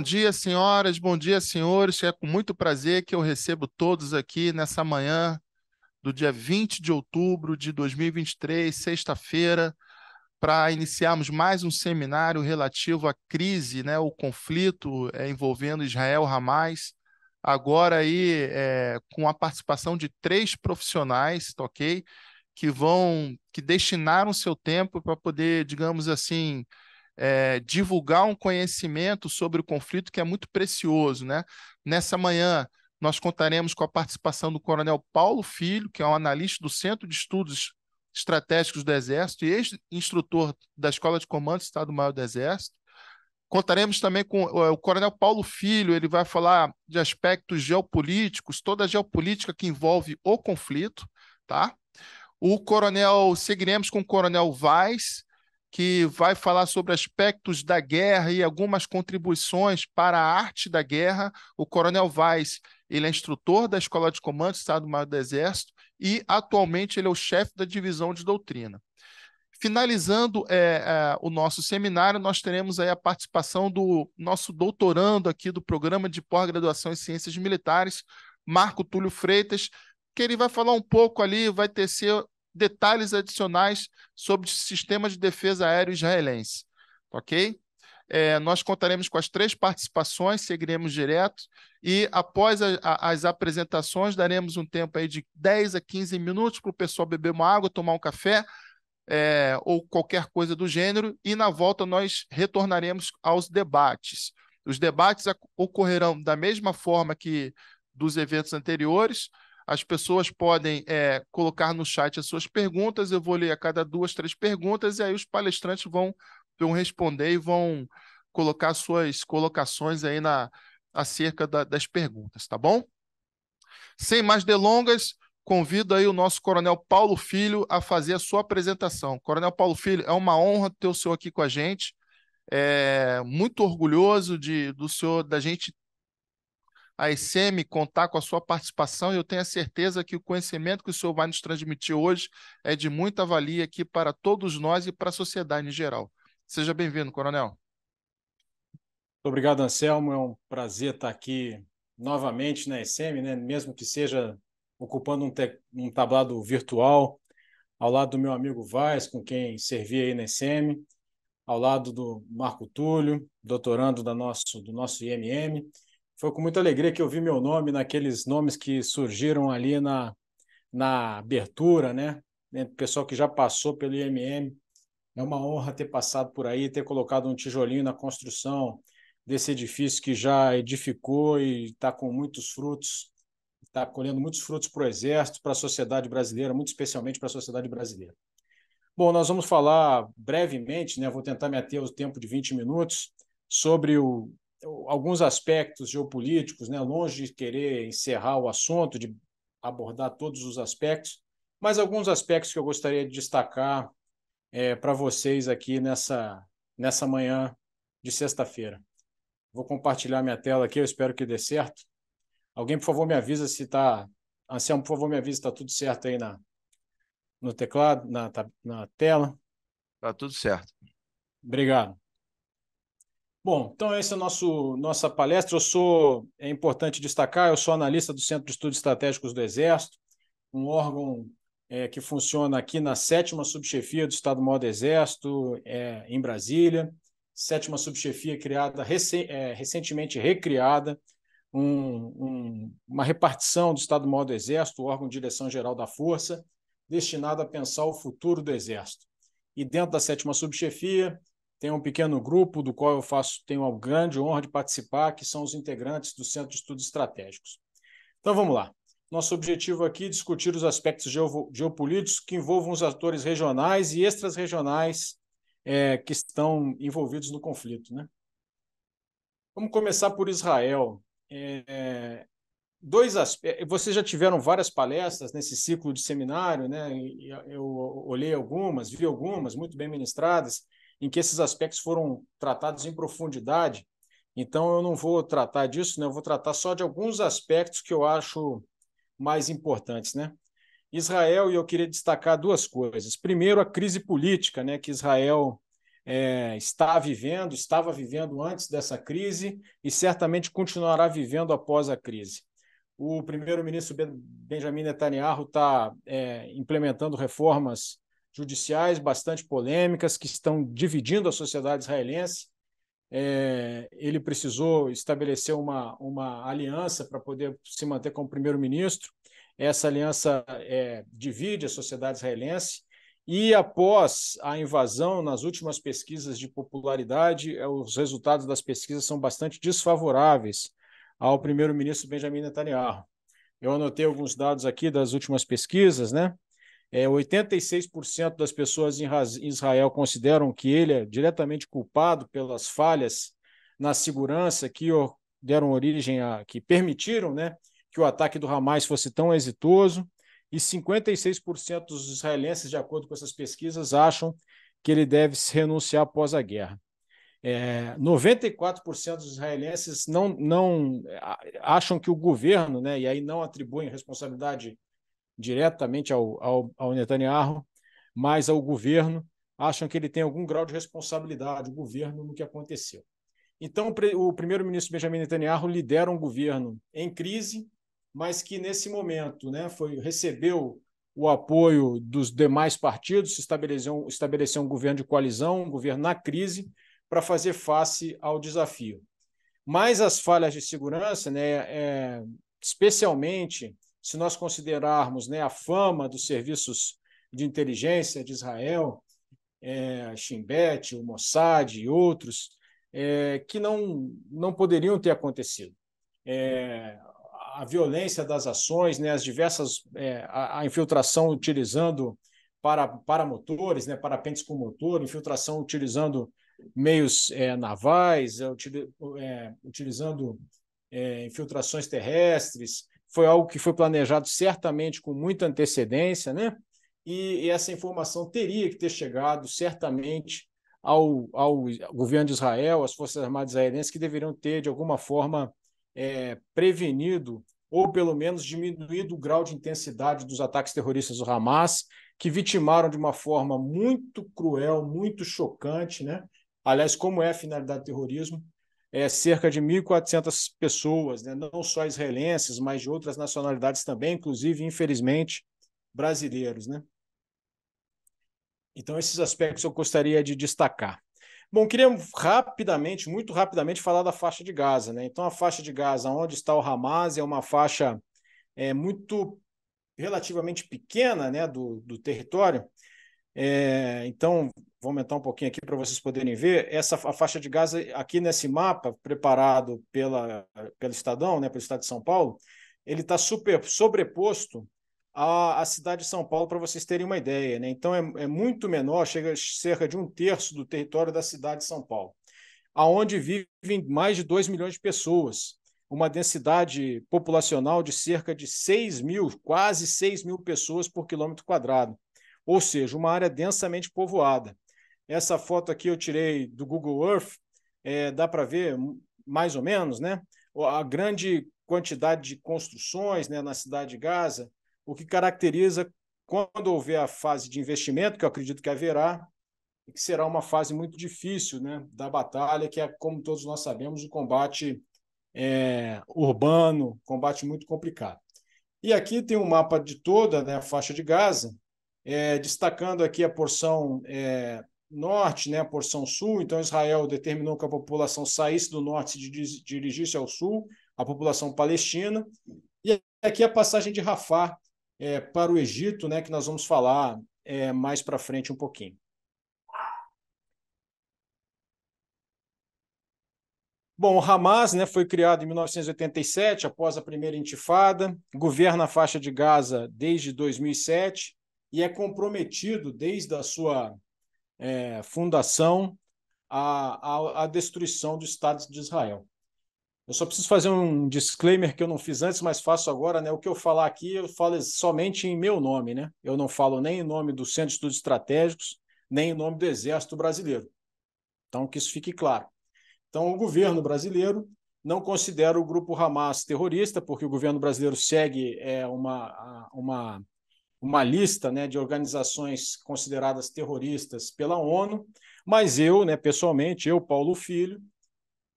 Bom dia, senhoras, bom dia, senhores. É com muito prazer que eu recebo todos aqui nessa manhã do dia 20 de outubro de 2023, sexta-feira, para iniciarmos mais um seminário relativo à crise, né, o conflito é, envolvendo Israel Hamas. Agora aí é, com a participação de três profissionais, tá ok? Que vão, que destinaram seu tempo para poder, digamos assim, é, divulgar um conhecimento sobre o conflito que é muito precioso. Né? Nessa manhã, nós contaremos com a participação do Coronel Paulo Filho, que é um analista do Centro de Estudos Estratégicos do Exército e ex-instrutor da Escola de Comando do Estado-Maior do Exército. Contaremos também com é, o Coronel Paulo Filho, ele vai falar de aspectos geopolíticos, toda a geopolítica que envolve o conflito, tá? O Coronel, seguiremos com o Coronel Vaz, que vai falar sobre aspectos da guerra e algumas contribuições para a arte da guerra. O Coronel Weiss, ele é instrutor da Escola de Comando do Estado-Maior do Exército e atualmente ele é o chefe da divisão de doutrina. Finalizando é, é, o nosso seminário, nós teremos aí a participação do nosso doutorando aqui do programa de pós-graduação em ciências militares, Marco Túlio Freitas, que ele vai falar um pouco ali, vai tecer detalhes adicionais sobre o sistema de defesa aéreo israelense. Ok? É, nós contaremos com as três participações, seguiremos direto, e após a, a, as apresentações, daremos um tempo aí de 10 a 15 minutos para o pessoal beber uma água, tomar um café é, ou qualquer coisa do gênero, e na volta nós retornaremos aos debates. Os debates ocorrerão da mesma forma que dos eventos anteriores, as pessoas podem é, colocar no chat as suas perguntas, eu vou ler a cada duas, três perguntas, e aí os palestrantes vão, vão responder e vão colocar suas colocações aí na, acerca da, das perguntas, tá bom? Sem mais delongas, convido aí o nosso Coronel Paulo Filho a fazer a sua apresentação. Coronel Paulo Filho, é uma honra ter o senhor aqui com a gente. É muito orgulhoso de, do senhor da gente a ICM contar com a sua participação e eu tenho a certeza que o conhecimento que o senhor vai nos transmitir hoje é de muita valia aqui para todos nós e para a sociedade em geral. Seja bem-vindo, Coronel. Muito obrigado, Anselmo. É um prazer estar aqui novamente na ICM, né? mesmo que seja ocupando um, um tablado virtual, ao lado do meu amigo Vaz, com quem servi aí na ICM, ao lado do Marco Túlio, doutorando da nosso, do nosso IMM foi com muita alegria que eu vi meu nome naqueles nomes que surgiram ali na, na abertura, né? O pessoal que já passou pelo IMM. É uma honra ter passado por aí, ter colocado um tijolinho na construção desse edifício que já edificou e está com muitos frutos, está colhendo muitos frutos para o Exército, para a sociedade brasileira, muito especialmente para a sociedade brasileira. Bom, nós vamos falar brevemente, né? vou tentar me ater ao tempo de 20 minutos, sobre o alguns aspectos geopolíticos, né? longe de querer encerrar o assunto, de abordar todos os aspectos, mas alguns aspectos que eu gostaria de destacar é, para vocês aqui nessa, nessa manhã de sexta-feira. Vou compartilhar minha tela aqui, eu espero que dê certo. Alguém, por favor, me avisa se está. Anselmo, por favor, me avisa se está tudo certo aí na, no teclado, na, na tela. Está tudo certo. Obrigado. Bom, então essa é a nosso, nossa palestra. Eu sou, é importante destacar, eu sou analista do Centro de Estudos Estratégicos do Exército, um órgão é, que funciona aqui na sétima subchefia do Estado-Maior do Exército, é, em Brasília, sétima subchefia criada, é, recentemente recriada, um, um, uma repartição do Estado-Maior do Exército, o órgão de direção geral da Força, destinada a pensar o futuro do Exército. E dentro da sétima subchefia, tem um pequeno grupo do qual eu faço, tenho a grande honra de participar, que são os integrantes do Centro de Estudos Estratégicos. Então vamos lá. Nosso objetivo aqui é discutir os aspectos geopolíticos que envolvam os atores regionais e extras-regionais é, que estão envolvidos no conflito. Né? Vamos começar por Israel. É, é dois aspectos. É, vocês já tiveram várias palestras nesse ciclo de seminário, né? Eu olhei algumas, vi algumas, muito bem ministradas em que esses aspectos foram tratados em profundidade. Então, eu não vou tratar disso, né? eu vou tratar só de alguns aspectos que eu acho mais importantes. Né? Israel, e eu queria destacar duas coisas. Primeiro, a crise política né, que Israel é, está vivendo, estava vivendo antes dessa crise e certamente continuará vivendo após a crise. O primeiro-ministro Benjamin Netanyahu está é, implementando reformas judiciais bastante polêmicas que estão dividindo a sociedade israelense. É, ele precisou estabelecer uma, uma aliança para poder se manter como primeiro-ministro. Essa aliança é, divide a sociedade israelense. E após a invasão, nas últimas pesquisas de popularidade, é, os resultados das pesquisas são bastante desfavoráveis ao primeiro-ministro Benjamin Netanyahu. Eu anotei alguns dados aqui das últimas pesquisas, né? É, 86% das pessoas em Israel consideram que ele é diretamente culpado pelas falhas na segurança que deram origem a, que permitiram né, que o ataque do Hamas fosse tão exitoso. E 56% dos israelenses, de acordo com essas pesquisas, acham que ele deve se renunciar após a guerra. É, 94% dos israelenses não, não acham que o governo, né, e aí não atribuem responsabilidade diretamente ao, ao, ao Netanyahu, mas ao governo, acham que ele tem algum grau de responsabilidade, o governo, no que aconteceu. Então, o primeiro-ministro Benjamin Netanyahu lidera um governo em crise, mas que nesse momento né, foi, recebeu o apoio dos demais partidos, estabeleceu, estabeleceu um governo de coalizão, um governo na crise, para fazer face ao desafio. Mas as falhas de segurança, né, é, especialmente se nós considerarmos né, a fama dos serviços de inteligência de Israel, é, Shin o Mossad e outros, é, que não, não poderiam ter acontecido. É, a violência das ações, né, as diversas é, a, a, infiltração utilizando para, para motores, né, parapentes com motor, infiltração utilizando meios é, navais, é, util, é, utilizando infiltrações terrestres, foi algo que foi planejado certamente com muita antecedência, né? E, e essa informação teria que ter chegado certamente ao, ao, governo de Israel, às Forças Armadas israelenses, que deveriam ter, de alguma forma, é, prevenido ou pelo menos diminuído o grau de intensidade dos ataques terroristas do Hamas, que vitimaram de uma forma muito cruel, muito chocante, né? aliás, como é a finalidade do terrorismo, é, cerca de 1.400 pessoas, né? não só israelenses, mas de outras nacionalidades também, inclusive, infelizmente, brasileiros. Né? Então, esses aspectos eu gostaria de destacar. Bom, queria rapidamente, muito rapidamente, falar da faixa de Gaza. Né? Então, a faixa de Gaza, onde está o Hamas, é uma faixa é, muito relativamente pequena né, do, do território, é, então, vou aumentar um pouquinho aqui para vocês poderem ver. Essa a faixa de Gaza, aqui nesse mapa, preparado pela, pelo Estadão, né, pelo Estado de São Paulo, ele está sobreposto à, à, cidade de São Paulo, para vocês terem uma ideia. Né? Então, é, é muito menor, chega a cerca de um terço do território da cidade de São Paulo, aonde vivem mais de 2 milhões de pessoas, uma densidade populacional de cerca de 6 mil, quase 6 mil pessoas por quilômetro quadrado ou seja, uma área densamente povoada. Essa foto aqui eu tirei do Google Earth, é, dá para ver mais ou menos, né? A grande quantidade de construções né, na cidade de Gaza, o que caracteriza quando houver a fase de investimento, que eu acredito que haverá, e que será uma fase muito difícil né, da batalha, que é, como todos nós sabemos, o combate é, urbano, combate muito complicado. E aqui tem um mapa de toda né, a faixa de Gaza, é, destacando aqui a porção é, norte, né, a porção sul. Então, Israel determinou que a população saísse do norte e dirigisse ao sul, a população palestina. E aqui a passagem de Rafah é, para o Egito, né, que nós vamos falar é, mais para frente um pouquinho. Bom, o Hamas né, foi criado em 1987, após a primeira intifada, governa a faixa de Gaza desde 2007, e é comprometido desde a sua é, fundação à, à, à destruição do Estado de Israel. Eu só preciso fazer um disclaimer que eu não fiz antes, mas faço agora, né? O que eu falar aqui, eu falo somente em meu nome, né? Eu não falo nem em nome do Centro de Estudos Estratégicos, nem em nome do Exército Brasileiro. Então, que isso fique claro. Então, o governo brasileiro não considera o grupo Hamas terrorista, porque o governo brasileiro segue é, uma, uma uma lista né, de organizações consideradas terroristas pela ONU, mas eu, né, pessoalmente, eu, Paulo Filho,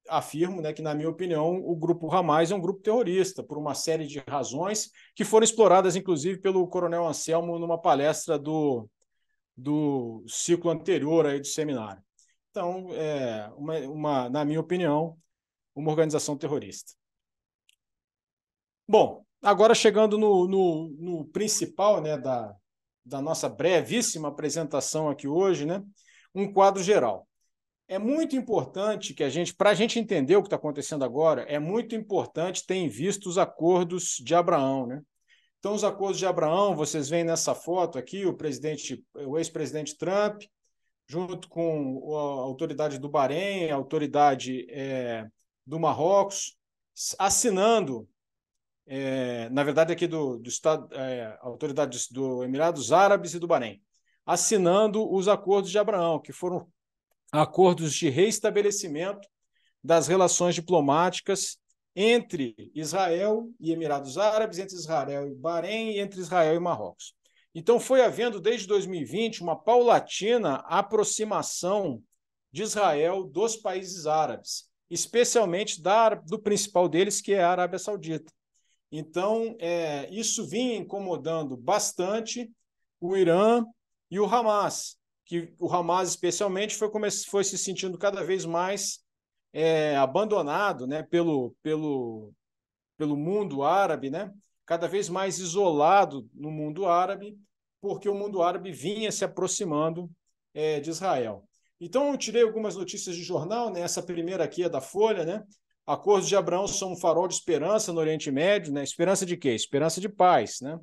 afirmo né, que, na minha opinião, o grupo Hamas é um grupo terrorista, por uma série de razões que foram exploradas, inclusive, pelo Coronel Anselmo numa palestra do, do ciclo anterior aí do seminário. Então, é uma, uma na minha opinião, uma organização terrorista. Bom, Agora, chegando no, no, no principal né, da, da nossa brevíssima apresentação aqui hoje, né, um quadro geral. É muito importante que a gente, para a gente entender o que está acontecendo agora, é muito importante ter em vista os acordos de Abraão. Né? Então, os acordos de Abraão, vocês veem nessa foto aqui, o presidente, o ex-presidente Trump, junto com a autoridade do Bahrein, a autoridade é, do Marrocos, assinando é, na verdade, aqui do, do Estado, é, autoridades do Emirados Árabes e do Bahrein, assinando os acordos de Abraão, que foram acordos de reestabelecimento das relações diplomáticas entre Israel e Emirados Árabes, entre Israel e Bahrein e entre Israel e Marrocos. Então, foi havendo desde 2020 uma paulatina aproximação de Israel dos países árabes, especialmente da, do principal deles, que é a Arábia Saudita. Então, é, isso vinha incomodando bastante o Irã e o Hamas, que o Hamas especialmente foi, foi se sentindo cada vez mais é, abandonado né, pelo, pelo, pelo mundo árabe, né, cada vez mais isolado no mundo árabe, porque o mundo árabe vinha se aproximando é, de Israel. Então, eu tirei algumas notícias de jornal, né? essa primeira aqui é da Folha, né? Acordos de Abraão são um farol de esperança no Oriente Médio, né? Esperança de quê? Esperança de paz, né?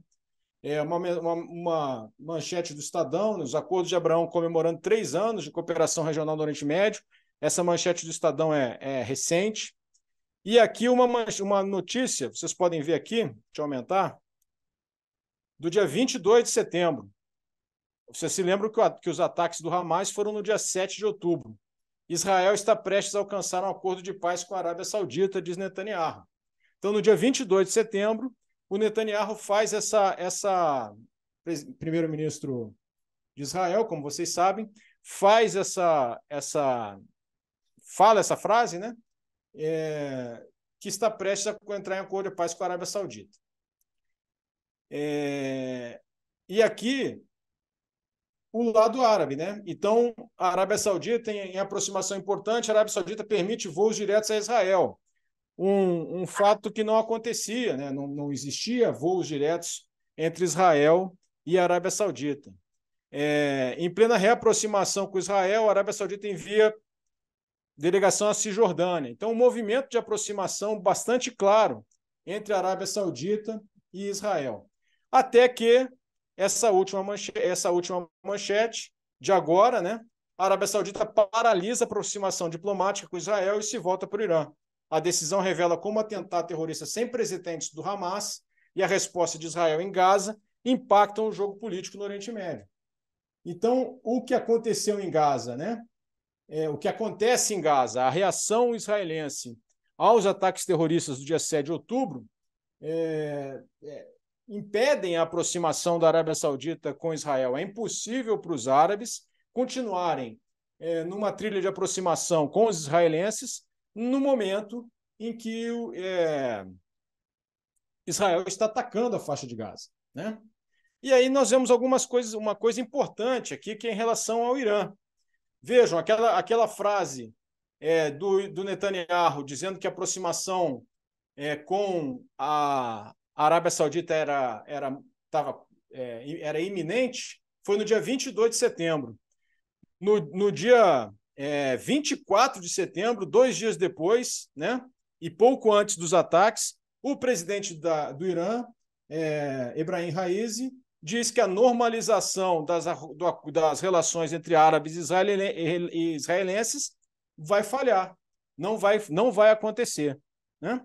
É uma, uma, uma manchete do Estadão, né? os acordos de Abraão comemorando três anos de cooperação regional no Oriente Médio. Essa manchete do Estadão é, é recente. E aqui uma, uma notícia, vocês podem ver aqui, deixa eu aumentar, do dia 22 de setembro. Vocês se lembram que, que os ataques do Hamas foram no dia 7 de outubro. Israel está prestes a alcançar um acordo de paz com a Arábia Saudita, diz Netanyahu. Então, no dia 22 de setembro, o Netanyahu faz essa. essa primeiro-ministro de Israel, como vocês sabem, faz essa. essa fala essa frase, né? É, que está prestes a entrar em acordo de paz com a Arábia Saudita. É, e aqui o lado árabe, né? Então, a Arábia Saudita tem aproximação importante, a Arábia Saudita permite voos diretos a Israel. Um, um fato que não acontecia, né? não, não existia voos diretos entre Israel e a Arábia Saudita. É, em plena reaproximação com Israel, a Arábia Saudita envia delegação à Cisjordânia. Então, um movimento de aproximação bastante claro entre a Arábia Saudita e Israel. Até que essa última manchete, essa última manchete de agora, né? A Arábia Saudita paralisa a aproximação diplomática com Israel e se volta para o Irã. A decisão revela como atentar terrorista sem presidentes do Hamas e a resposta de Israel em Gaza impactam o jogo político no Oriente Médio. Então, o que aconteceu em Gaza, né? É, o que acontece em Gaza, a reação israelense aos ataques terroristas do dia 7 de outubro, é, é impedem a aproximação da Arábia Saudita com Israel. É impossível para os árabes continuarem é, numa trilha de aproximação com os israelenses no momento em que é, Israel está atacando a faixa de Gaza. Né? E aí nós vemos algumas coisas, uma coisa importante aqui que é em relação ao Irã. Vejam, aquela, aquela frase é, do, do Netanyahu dizendo que a aproximação é, com a a Arábia Saudita era, era, tava, é, era iminente, foi no dia 22 de setembro. No, no dia é, 24 de setembro, dois dias depois, né, e pouco antes dos ataques, o presidente da, do Irã, é, Ebrahim Raisi, diz que a normalização das, do, das relações entre árabes e israelenses vai falhar, não vai, não vai acontecer. Né?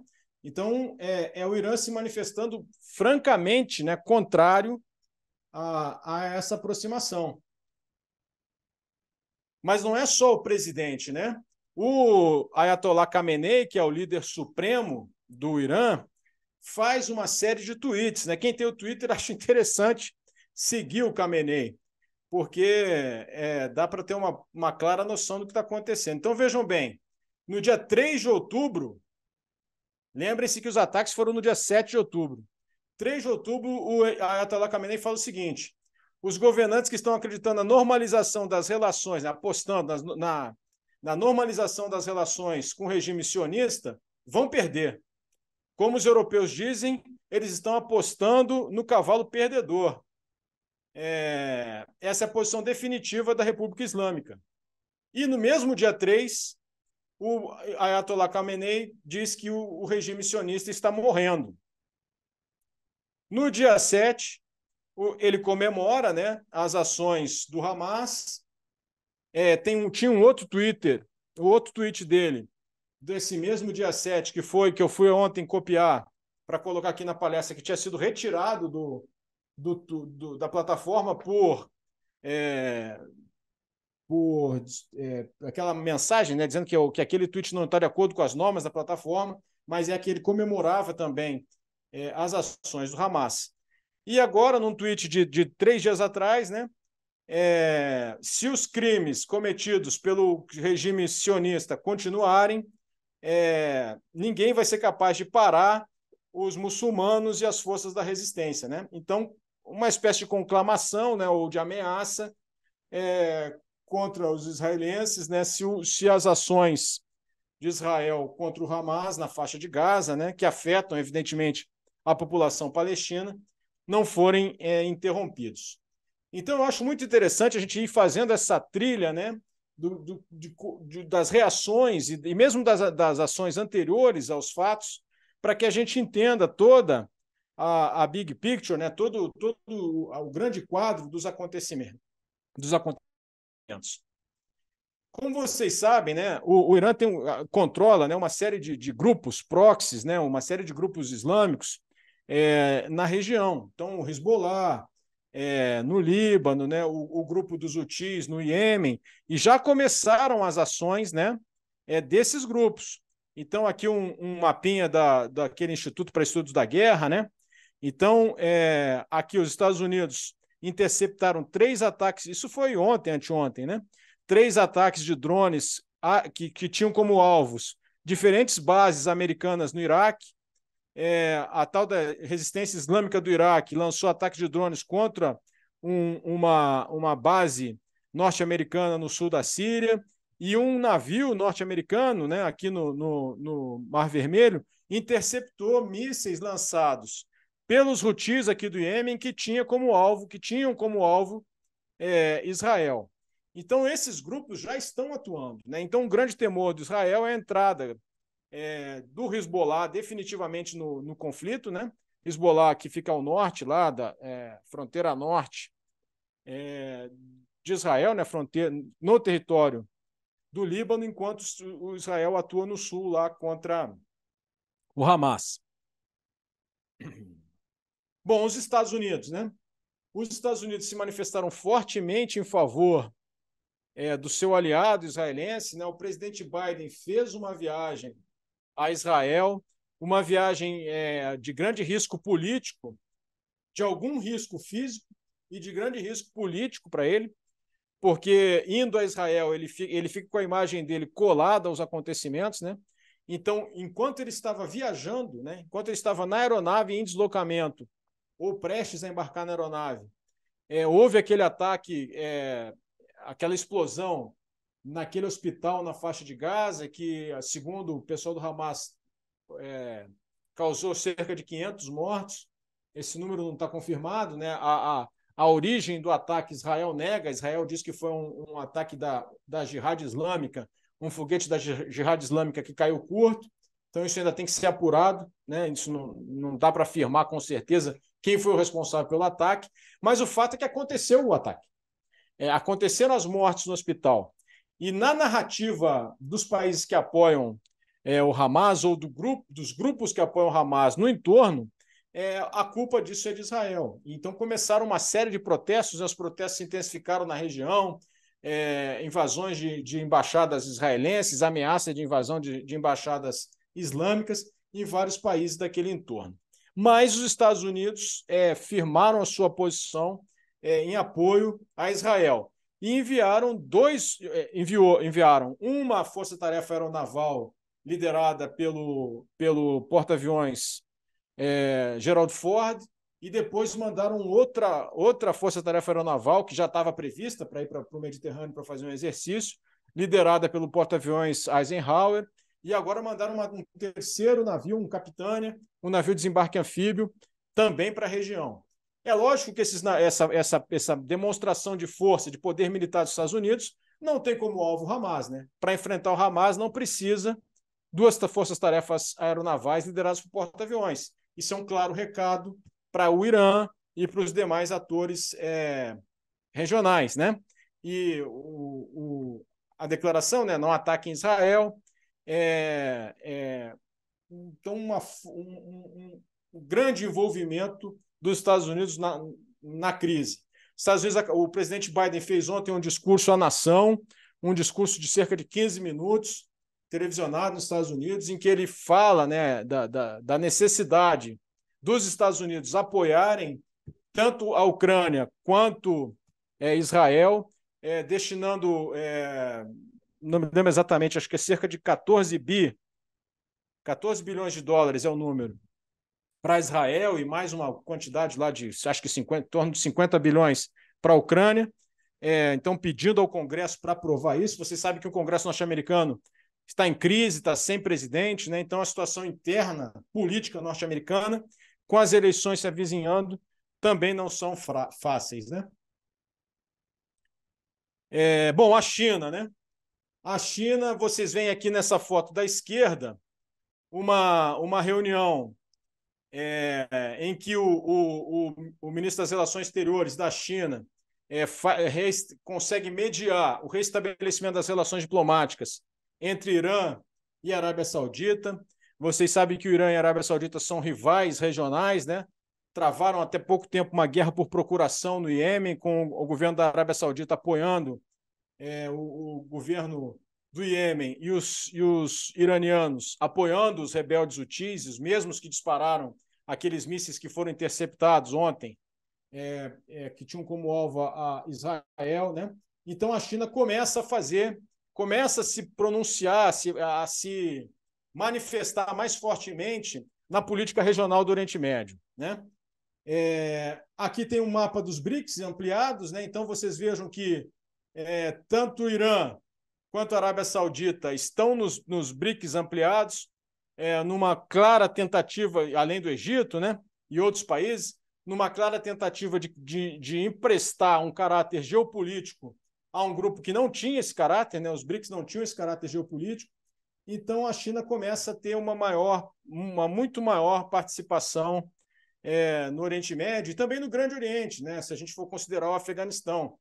Então, é, é o Irã se manifestando francamente né, contrário a, a essa aproximação. Mas não é só o presidente, né? O Ayatollah Khamenei, que é o líder supremo do Irã, faz uma série de tweets, né? Quem tem o Twitter acha interessante seguir o Khamenei, porque é, dá para ter uma, uma clara noção do que está acontecendo. Então vejam bem, no dia 3 de outubro, Lembrem-se que os ataques foram no dia 7 de outubro. 3 de outubro, o Ayatollah Khamenei fala o seguinte: os governantes que estão acreditando na normalização das relações, né, apostando na, na, na normalização das relações com o regime sionista, vão perder. Como os europeus dizem, eles estão apostando no cavalo perdedor. É, essa é a posição definitiva da República Islâmica. E no mesmo dia 3, o Ayatollah Khamenei diz que o, o regime sionista está morrendo. No dia 7, o, ele comemora né, as ações do Hamas. É, tem um, tinha um outro Twitter, o outro tweet dele, desse mesmo dia 7, que foi que eu fui ontem copiar para colocar aqui na palestra, que tinha sido retirado do, do, do da plataforma por é, por é, aquela mensagem, né, dizendo que, é que aquele tweet não está de acordo com as normas da plataforma, mas é que ele comemorava também é, as ações do Hamas. E agora, num tweet de, de três dias atrás, né, é, se os crimes cometidos pelo regime sionista continuarem, é, ninguém vai ser capaz de parar os muçulmanos e as forças da resistência. Né? Então, uma espécie de conclamação né, ou de ameaça é, contra os israelenses, né? Se, se as ações de Israel contra o Hamas na faixa de Gaza, né, que afetam, evidentemente, a população palestina, não forem é, interrompidos. Então, eu acho muito interessante a gente ir fazendo essa trilha né, do, do, de, de, das reações e, e mesmo das, das ações anteriores aos fatos, para que a gente entenda toda a, a big picture, né, todo, todo o grande quadro dos acontecimentos. Dos acontecimentos como vocês sabem, né, o, o Irã tem, controla né, uma série de, de, grupos proxies, né, uma série de grupos islâmicos é, na região. Então, o Hezbollah, é, no Líbano, né, o, o, grupo dos Houthis no Iêmen, e já começaram as ações né, é, desses grupos. Então, aqui um, um mapinha da, daquele Instituto para Estudos da Guerra. Né? Então, é, aqui os Estados Unidos interceptaram três ataques. Isso foi ontem, anteontem, né? Três ataques de drones a, que, que tinham como alvos diferentes bases americanas no Iraque. É, a tal da resistência islâmica do Iraque lançou ataques de drones contra um, uma, uma base norte-americana no sul da Síria e um navio norte-americano, né, aqui no, no, no Mar Vermelho, interceptou mísseis lançados pelos rutis aqui do Iêmen, que tinha como alvo, que tinham como alvo é, Israel. Então, esses grupos já estão atuando. Né? Então, o um grande temor de Israel é a entrada é, do Hezbollah definitivamente no, no conflito. Né? Hezbollah, que fica ao norte, lá da é, fronteira norte é, de Israel, né? fronteira, no território do Líbano, enquanto o Israel atua no sul, lá contra o Hamas. Bom, os Estados Unidos, né? Os Estados Unidos se manifestaram fortemente em favor é, do seu aliado israelense, né? O presidente Biden fez uma viagem a Israel, uma viagem é, de grande risco político, de algum risco físico e de grande risco político para ele, porque indo a Israel ele fica, ele fica com a imagem dele colada aos acontecimentos, né? Então, enquanto ele estava viajando, né? Enquanto ele estava na aeronave em deslocamento ou prestes a embarcar na aeronave, é, houve aquele ataque, é, aquela explosão naquele hospital na faixa de Gaza, que, segundo o pessoal do Hamas, é, causou cerca de 500 mortos. Esse número não está confirmado. Né? A, a, a, origem do ataque Israel nega. Israel diz que foi um, um ataque da, da Jihad Islâmica, um foguete da Jihad Islâmica que caiu curto. Então, isso ainda tem que ser apurado. Né? Isso não, não dá para afirmar com certeza quem foi o responsável pelo ataque, mas o fato é que aconteceu o ataque. É, aconteceram as mortes no hospital. E na narrativa dos países que apoiam é, o Hamas ou do grupo, dos grupos que apoiam o Hamas no entorno, é, a culpa disso é de Israel. Então começaram uma série de protestos, os protestos se intensificaram na região, é, invasões de, de, embaixadas israelenses, ameaça de invasão de, de embaixadas islâmicas em vários países daquele entorno. Mas os Estados Unidos é, firmaram a sua posição é, em apoio a Israel e enviaram dois, é, enviou, enviaram uma força-tarefa aeronaval liderada pelo, pelo porta-aviões é, Gerald Ford e depois mandaram outra, outra força-tarefa aeronaval que já estava prevista para ir para o Mediterrâneo para fazer um exercício, liderada pelo porta-aviões Eisenhower e agora mandaram uma, um terceiro navio, um capitânia, um navio de desembarque anfíbio, também para a região. É lógico que esses, essa, essa, essa demonstração de força, de poder militar dos Estados Unidos, não tem como alvo o Hamas. Né? Para enfrentar o Hamas, não precisa duas forças-tarefas aeronavais lideradas por porta-aviões. Isso é um claro recado para o Irã e para os demais atores é, regionais. Né? E o, o, a declaração, né, não ataque em Israel, é, é, então uma, um, um, um, grande envolvimento dos Estados Unidos na, na crise. Estados Unidos, o presidente Biden fez ontem um discurso à nação, um discurso de cerca de 15 minutos, televisionado nos Estados Unidos, em que ele fala né, da, da, da necessidade dos Estados Unidos apoiarem tanto a Ucrânia quanto é, Israel, é, destinando é, não me lembro exatamente, acho que é cerca de 14 bi, 14 bilhões de dólares é o número, para Israel e mais uma quantidade lá de, acho que 50, em torno de 50 bilhões para a Ucrânia. É, então, pedindo ao Congresso para aprovar isso, você sabe que o Congresso norte-americano está em crise, está sem presidente, né? então a situação interna política norte-americana, com as eleições se avizinhando, também não são fáceis. Né? É, bom, a China, né? A China, vocês veem aqui nessa foto da esquerda, uma, uma reunião é, em que o, o, o, o, ministro das Relações Exteriores da China é, fa, consegue mediar o restabelecimento das relações diplomáticas entre Irã e Arábia Saudita. Vocês sabem que o Irã e a Arábia Saudita são rivais regionais, né? Travaram até pouco tempo uma guerra por procuração no Iêmen, com o governo da Arábia Saudita apoiando é, o, o, governo do Iêmen e os, e os iranianos apoiando os rebeldes hutis, os mesmos que dispararam aqueles mísseis que foram interceptados ontem, é, é, que tinham como alvo a Israel, né? Então a China começa a fazer, começa a se pronunciar, a se, a se manifestar mais fortemente na política regional do Oriente Médio, né? É, aqui tem um mapa dos BRICS ampliados, né? Então vocês vejam que é, tanto o Irã quanto a Arábia Saudita estão nos, nos BRICS ampliados, é, numa clara tentativa, além do Egito né, e outros países, numa clara tentativa de, de, de emprestar um caráter geopolítico a um grupo que não tinha esse caráter, né, os BRICS não tinham esse caráter geopolítico, então a China começa a ter uma maior, uma muito maior participação é, no Oriente Médio e também no Grande Oriente, né? Se a gente for considerar o Afeganistão,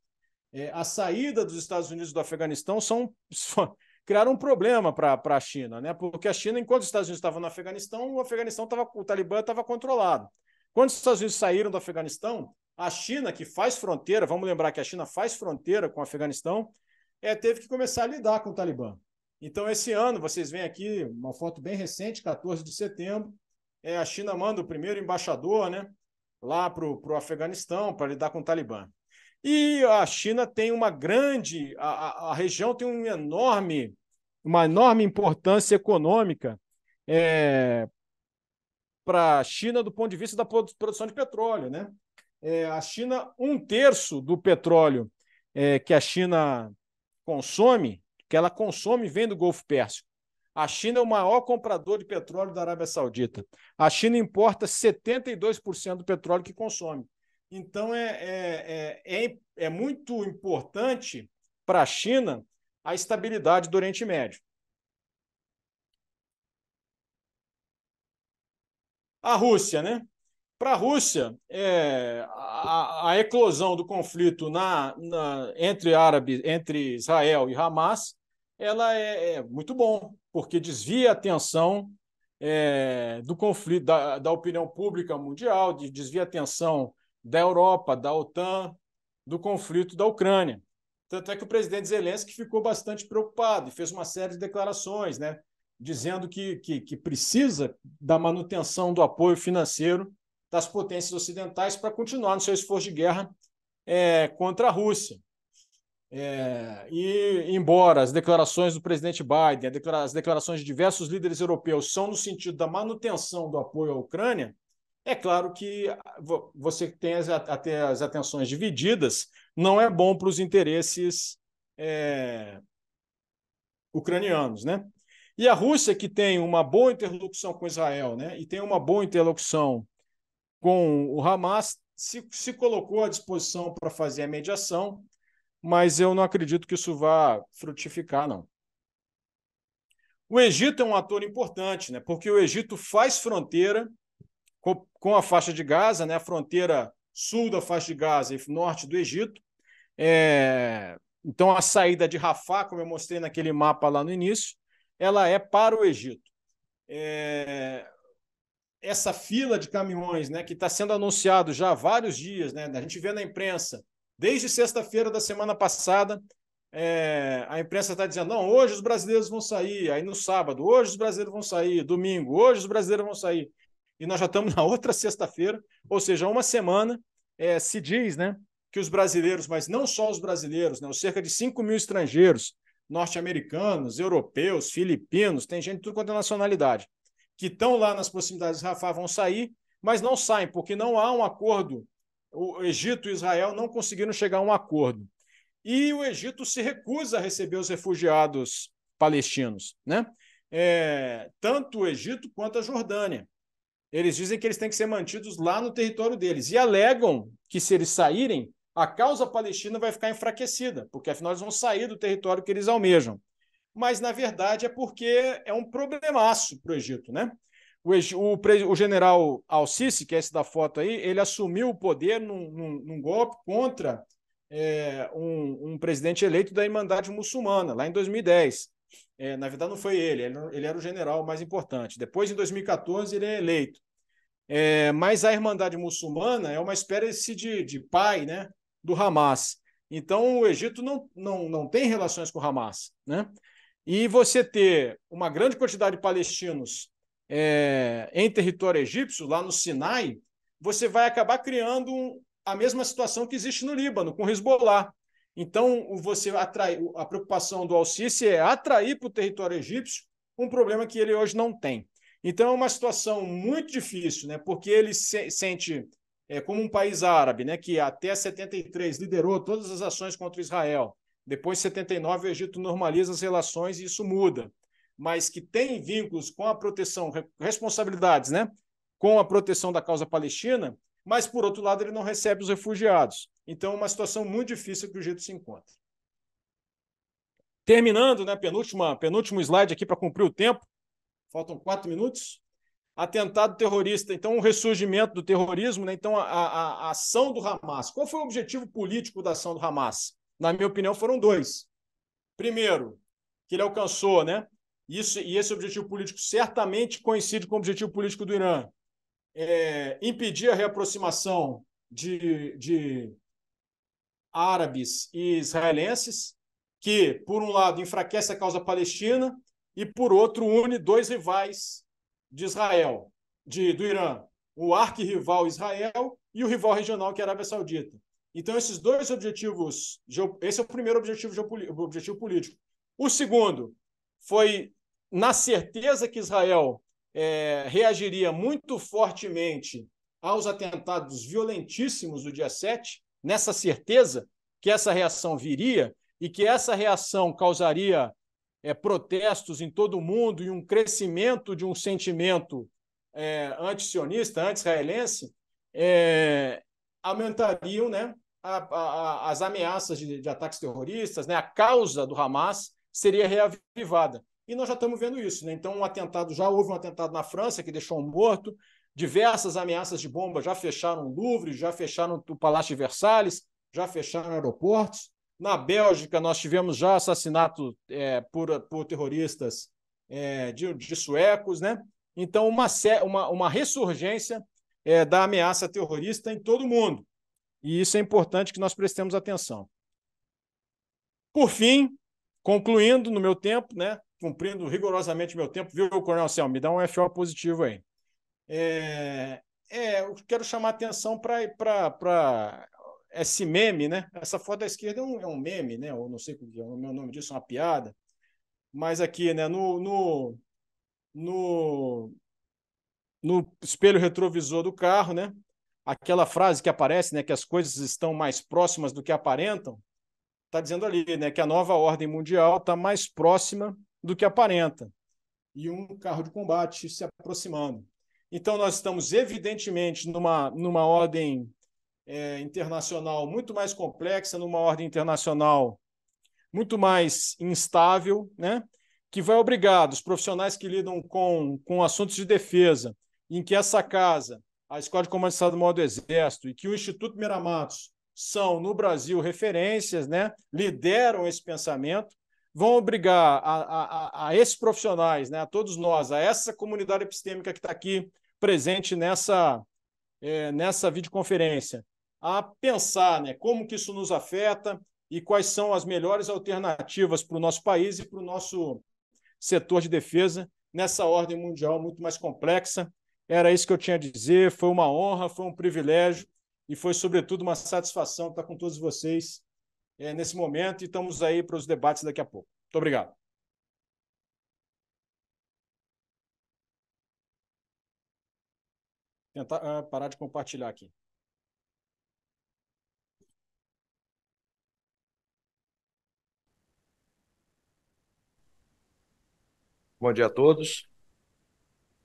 é, a saída dos Estados Unidos do Afeganistão são, criaram um problema para a China, né? Porque a China, enquanto os Estados Unidos estavam no Afeganistão, o Afeganistão estava o Talibã estava controlado. Quando os Estados Unidos saíram do Afeganistão, a China, que faz fronteira, vamos lembrar que a China faz fronteira com o Afeganistão, é, teve que começar a lidar com o Talibã. Então, esse ano, vocês veem aqui uma foto bem recente, 14 de setembro, é, a China manda o primeiro embaixador né, lá para o Afeganistão para lidar com o Talibã. E a China tem uma grande, a, a região tem um enorme, uma enorme importância econômica é, para a China do ponto de vista da produção de petróleo. Né? É, a China, um terço do petróleo é, que a China consome, que ela consome, vem do Golfo Pérsico. A China é o maior comprador de petróleo da Arábia Saudita. A China importa 72% do petróleo que consome. Então, é, é, é, é muito importante para a China a estabilidade do Oriente Médio. A Rússia, né? Para a Rússia, é, a, a, eclosão do conflito na, na, entre árabe, entre Israel e Hamas, ela é, é muito bom, porque desvia a atenção é, do conflito da, da, opinião pública mundial, desvia a atenção da Europa, da OTAN, do conflito da Ucrânia. Tanto é que o presidente Zelensky ficou bastante preocupado e fez uma série de declarações, né, dizendo que, que, que precisa da manutenção do apoio financeiro das potências ocidentais para continuar no seu esforço de guerra é, contra a Rússia. É, e, embora as declarações do presidente Biden, as declarações de diversos líderes europeus são no sentido da manutenção do apoio à Ucrânia, é claro que você tem as, até as atenções divididas, não é bom para os interesses é, ucranianos, né? E a Rússia, que tem uma boa interlocução com Israel, né? E tem uma boa interlocução com o Hamas, se, se colocou à disposição para fazer a mediação, mas eu não acredito que isso vá frutificar, não. O Egito é um ator importante, né? Porque o Egito faz fronteira com, a faixa de Gaza, né, a fronteira sul da faixa de Gaza e norte do Egito. É, então, a saída de Rafah, como eu mostrei naquele mapa lá no início, ela é para o Egito. É, essa fila de caminhões, né, que está sendo anunciado já há vários dias, né, a gente vê na imprensa, desde sexta-feira da semana passada, é, a imprensa está dizendo: não, hoje os brasileiros vão sair, aí no sábado, hoje os brasileiros vão sair, domingo, hoje os brasileiros vão sair e nós já estamos na outra sexta-feira, ou seja, uma semana é, se diz né, que os brasileiros, mas não só os brasileiros, né, os cerca de 5 mil estrangeiros, norte-americanos, europeus, filipinos, tem gente de tudo quanto é nacionalidade, que estão lá nas proximidades de Rafah vão sair, mas não saem, porque não há um acordo. O Egito e Israel não conseguiram chegar a um acordo. E o Egito se recusa a receber os refugiados palestinos, né? É, tanto o Egito quanto a Jordânia. Eles dizem que eles têm que ser mantidos lá no território deles e alegam que se eles saírem, a causa palestina vai ficar enfraquecida, porque afinal eles vão sair do território que eles almejam. Mas na verdade é porque é um problemaço para o Egito, né? O, o, general Al-Sisi, que é esse da foto aí, ele assumiu o poder num, num, num golpe contra é, um, um, presidente eleito da Irmandade Muçulmana, lá em 2010. É, na verdade, não foi ele, ele, era o general mais importante. Depois, em 2014, ele é eleito. É, mas a Irmandade Muçulmana é uma espécie de, de pai né, do Hamas. Então, o Egito não, não, não tem relações com o Hamas. Né? E você ter uma grande quantidade de palestinos é, em território egípcio, lá no Sinai, você vai acabar criando a mesma situação que existe no Líbano, com Hezbollah. Então, você atrai, a preocupação do Al-Sisi é atrair para o território egípcio um problema que ele hoje não tem. Então é uma situação muito difícil, né? porque ele se sente é, como um país árabe, né? que até 73 liderou todas as ações contra Israel. Depois, em 79, o Egito normaliza as relações e isso muda. Mas que tem vínculos com a proteção, responsabilidades, né? Com a proteção da causa palestina, mas, por outro lado, ele não recebe os refugiados. Então, é uma situação muito difícil que o Egito se encontra. Terminando, né, penúltima, penúltimo slide aqui para cumprir o tempo, faltam quatro minutos. Atentado terrorista, então o um ressurgimento do terrorismo, né? então a, a, a ação do Hamas. Qual foi o objetivo político da ação do Hamas? Na minha opinião, foram dois. Primeiro, que ele alcançou, né? Isso, e esse objetivo político certamente coincide com o objetivo político do Irã. É, impedir a reaproximação de, de árabes e israelenses, que, por um lado, enfraquece a causa palestina e, por outro, une dois rivais de Israel, de, do Irã, o arquirrival Israel e o rival regional, que é a Arábia Saudita. Então, esses dois objetivos, esse é o primeiro objetivo, objetivo político. O segundo foi na certeza que Israel é, reagiria muito fortemente aos atentados violentíssimos do dia 7, nessa certeza que essa reação viria e que essa reação causaria é, protestos em todo o mundo e um crescimento de um sentimento é, sionista anti-israelense, é, aumentariam né, a, a, as ameaças de, de, ataques terroristas, né, a causa do Hamas seria reavivada. E nós já estamos vendo isso. Né? Então, um atentado, já houve um atentado na França que deixou um morto, diversas ameaças de bomba já fecharam o Louvre, já fecharam o Palácio de Versalhes, já fecharam aeroportos. Na Bélgica, nós tivemos já assassinato é, por, por terroristas é, de, de, suecos, né? Então, uma, uma, uma ressurgência é, da ameaça terrorista em todo o mundo. E isso é importante que nós prestemos atenção. Por fim, concluindo no meu tempo, né? Cumprindo rigorosamente meu tempo, viu, Coronel Céu? Me dá um FO positivo aí. É, é, eu quero chamar atenção para esse meme, né? Essa foto da esquerda é um, é um meme, né? Ou não sei o que é o nome disso, é uma piada. Mas aqui, né? No, no, no, no espelho retrovisor do carro, né? Aquela frase que aparece, né? Que as coisas estão mais próximas do que aparentam. Está dizendo ali, né? Que a nova ordem mundial está mais próxima do que aparenta. E um carro de combate se aproximando. Então, nós estamos, evidentemente, numa, numa ordem é, internacional muito mais complexa, numa ordem internacional muito mais instável, né? que vai obrigar os profissionais que lidam com, com assuntos de defesa, em que essa casa, a Escola de Comando de estado do do Exército e que o Instituto Miramatos são, no Brasil, referências, né? lideram esse pensamento, vão obrigar a, a, a esses profissionais, né? a todos nós, a essa comunidade epistêmica que está aqui presente nessa, é, nessa videoconferência, a pensar né, como que isso nos afeta e quais são as melhores alternativas para o nosso país e para o nosso setor de defesa nessa ordem mundial muito mais complexa. Era isso que eu tinha a dizer. Foi uma honra, foi um privilégio e foi, sobretudo, uma satisfação estar com todos vocês é, nesse momento e estamos aí para os debates daqui a pouco. Muito obrigado. Tentar ah, parar de compartilhar aqui. Bom dia a todos.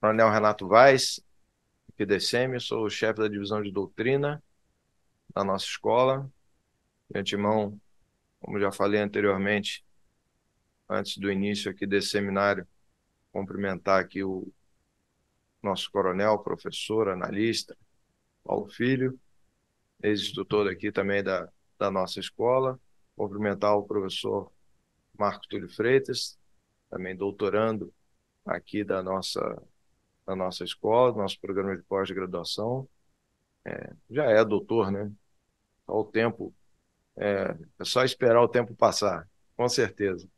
Coronel Renato Vaz, PDCM, sou o chefe da divisão de doutrina da nossa escola. De antemão, como já falei anteriormente, antes do início aqui desse seminário, cumprimentar aqui o nosso coronel, professor, analista, Paulo Filho, ex-instrutor aqui também da, da nossa escola, cumprimentar o professor Marco Túlio Freitas, também doutorando aqui da nossa, da nossa escola, do nosso programa de pós-graduação. É, já é doutor, né? Só o tempo, é, é só esperar o tempo passar, com certeza.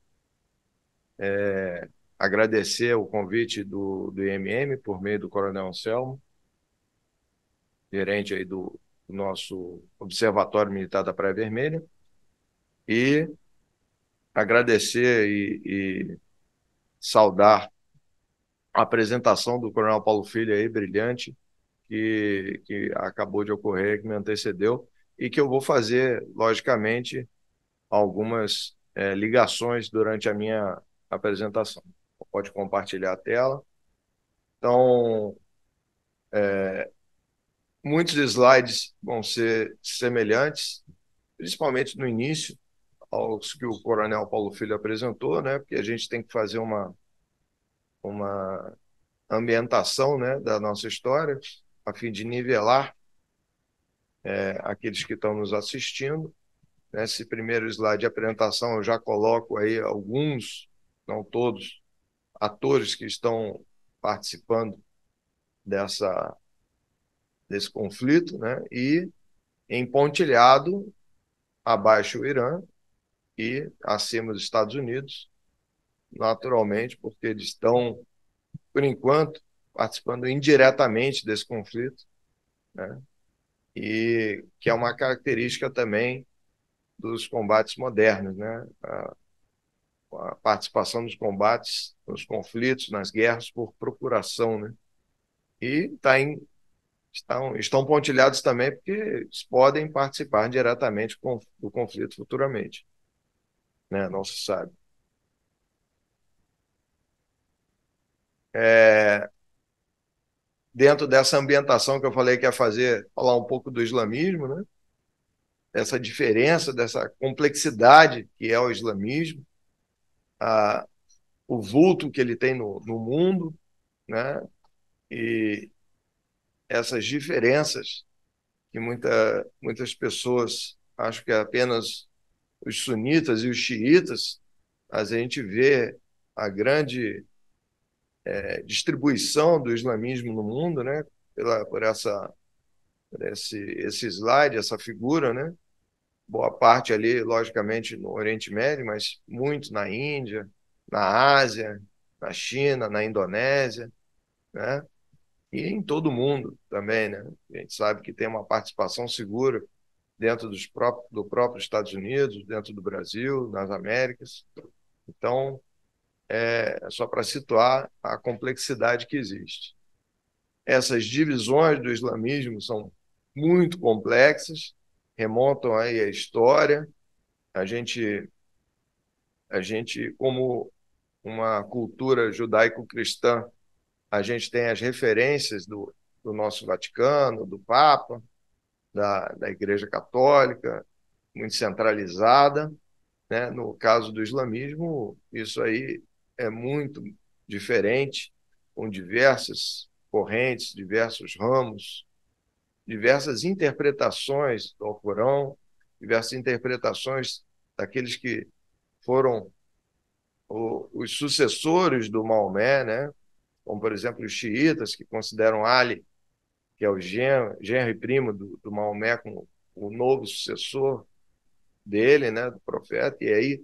É, agradecer o convite do, do IMM por meio do Coronel Anselmo, gerente aí do, do nosso Observatório Militar da Praia Vermelha, e agradecer e, e saudar a apresentação do Coronel Paulo Filho aí, brilhante, que, que acabou de ocorrer, que me antecedeu, e que eu vou fazer, logicamente, algumas é, ligações durante a minha apresentação. Pode compartilhar a tela. Então, é, muitos slides vão ser semelhantes, principalmente no início, aos que o coronel Paulo Filho apresentou, né? Porque a gente tem que fazer uma, uma ambientação né, da nossa história, a fim de nivelar é, aqueles que estão nos assistindo. Nesse né? primeiro slide de apresentação, eu já coloco aí alguns, não todos, atores que estão participando dessa, desse conflito, né? e em Pontilhado, abaixo o Irã, e acima dos Estados Unidos, naturalmente, porque eles estão, por enquanto, participando indiretamente desse conflito, né? e que é uma característica também dos combates modernos, né? A, a participação nos combates, nos conflitos, nas guerras por procuração, né? E tá em, estão, estão pontilhados também porque eles podem participar diretamente do conflito futuramente né? Não se sabe. É, dentro dessa ambientação que eu falei que ia é fazer, falar um pouco do islamismo, né? diferença, dessa complexidade que é o islamismo, a, o vulto que ele tem no, no mundo, né? E essas diferenças que muita, muitas pessoas acho que é apenas os sunitas e os xiitas, a gente vê a grande é, distribuição do islamismo no mundo, né? Pela, por essa, por esse, esse slide, essa figura, né? Boa parte ali, logicamente, no Oriente Médio, mas muito na Índia, na Ásia, na China, na Indonésia, né? E em todo o mundo também, né? A gente sabe que tem uma participação segura dentro dos próprios, do próprio Estados Unidos, dentro do Brasil, nas Américas. Então, é, é só para situar a complexidade que existe. Essas divisões do islamismo são muito complexas, remontam aí à história. A gente, a gente como uma cultura judaico-cristã, a gente tem as referências do, do nosso Vaticano, do Papa, da, da Igreja Católica, muito centralizada. Né? No caso do islamismo, isso aí é muito diferente, com diversas correntes, diversos ramos, diversas interpretações do Alcorão, diversas interpretações daqueles que foram o, os sucessores do Maomé, né? como, por exemplo, os xiitas, que consideram Ali que é o genro, e primo do, do Maomé, com o novo sucessor dele, né, do profeta, e aí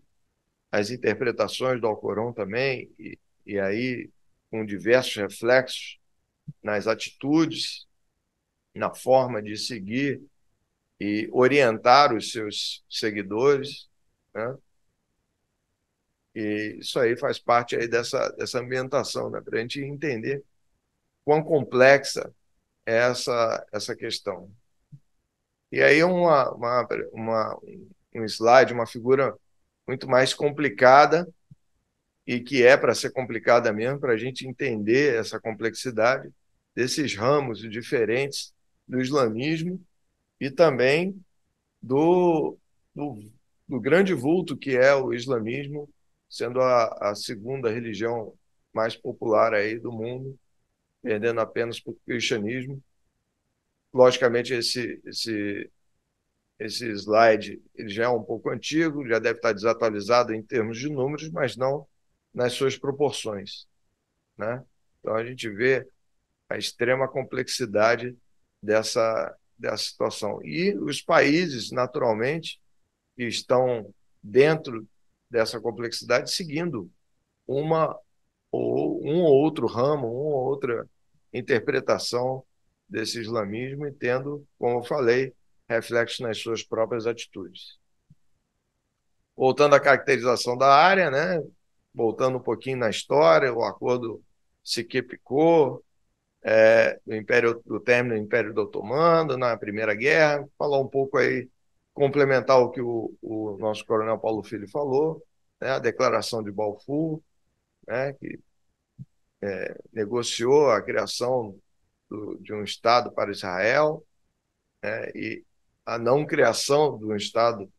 as interpretações do Alcorão também, e, e aí com diversos reflexos nas atitudes, na forma de seguir e orientar os seus seguidores, né? E isso aí faz parte aí dessa, dessa ambientação, né? para a gente entender quão complexa essa, essa questão. E aí uma, uma, uma, um slide, uma figura muito mais complicada e que é para ser complicada mesmo, para a gente entender essa complexidade desses ramos diferentes do islamismo e também do, do, do grande vulto que é o islamismo, sendo a, a segunda religião mais popular aí do mundo, perdendo apenas para o cristianismo. Logicamente, esse, esse, esse slide ele já é um pouco antigo, já deve estar desatualizado em termos de números, mas não nas suas proporções. Né? Então, a gente vê a extrema complexidade dessa, dessa situação. E os países, naturalmente, que estão dentro dessa complexidade, seguindo uma ou um ou outro ramo, uma ou outra interpretação desse islamismo e tendo, como eu falei, reflexo nas suas próprias atitudes. Voltando à caracterização da área, né? voltando um pouquinho na história, o acordo Siquepicô, é, do, Império, do término do Império do Otomano, na Primeira Guerra, falar um pouco aí, complementar o que o, o nosso coronel Paulo Filho falou, né? a Declaração de Balfour, né? que é, negociou a criação do, de um Estado para Israel né, e a não criação de um Estado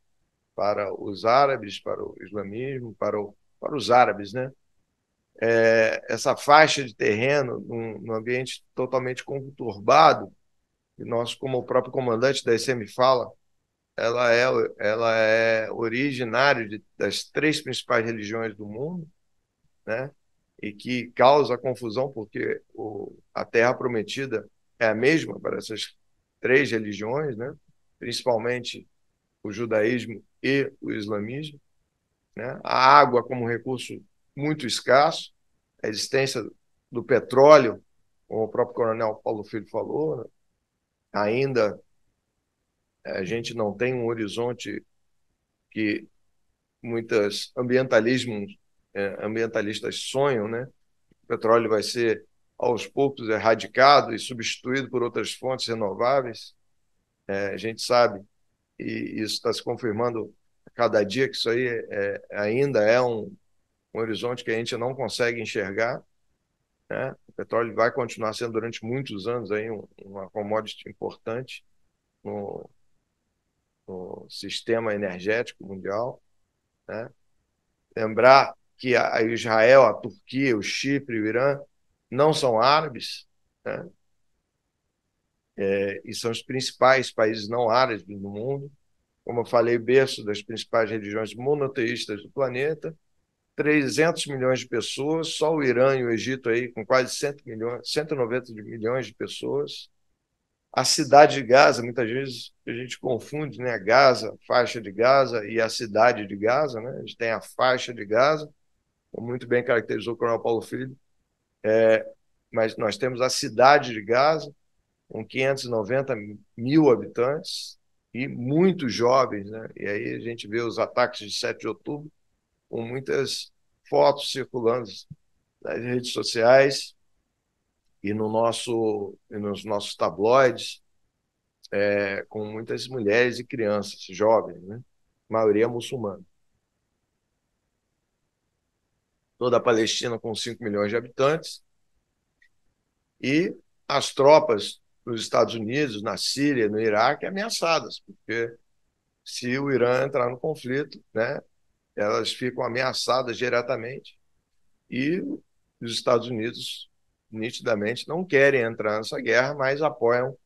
para os árabes, para o islamismo, para, o, para os árabes, né? É, essa faixa de terreno num, num, ambiente totalmente conturbado, e nós, como o próprio comandante da ICM fala, ela é, ela é originária das três principais religiões do mundo, né? e que causa confusão, porque o, a Terra Prometida é a mesma para essas três religiões, né? principalmente o judaísmo e o islamismo. Né? A água como recurso muito escasso, a existência do petróleo, como o próprio coronel Paulo Filho falou, né? ainda eh, a gente não tem um horizonte que muitas ambientalismos é, ambientalistas sonham, né? O petróleo vai ser aos poucos erradicado e substituído por outras fontes renováveis. É, a gente sabe, e isso está se confirmando a cada dia, que isso aí é, é ainda é um, um horizonte que a gente não consegue enxergar. Né? O petróleo vai continuar sendo durante muitos anos aí uma commodity importante no, no sistema energético mundial. Né? Lembrar que a Israel, a Turquia, o Chipre, o Irã não são árabes, né? é, e são os principais países não árabes do mundo, como eu falei, berço das principais religiões monoteístas do planeta, 300 milhões de pessoas, só o Irã e o Egito aí com quase 100 milhões, 190 milhões de pessoas. A cidade de Gaza, muitas vezes a gente confunde, né? Gaza, faixa de Gaza e a cidade de Gaza, né? A gente tem a faixa de Gaza, como então, muito bem caracterizou o Coronel Paulo Filho, é, mas nós temos a cidade de Gaza, com 590 mil habitantes e muitos jovens, né? E aí a gente vê os ataques de 7 de outubro, com muitas fotos circulando nas redes sociais e no nosso e nos nossos tabloides, é, com muitas mulheres e crianças, jovens, né? maioria muçulmana toda a Palestina com 5 milhões de habitantes, e as tropas dos Estados Unidos, na Síria, no Iraque, ameaçadas, porque se o Irã entrar no conflito, né, elas ficam ameaçadas diretamente. E os Estados Unidos, nitidamente, não querem entrar nessa guerra, mas apoiam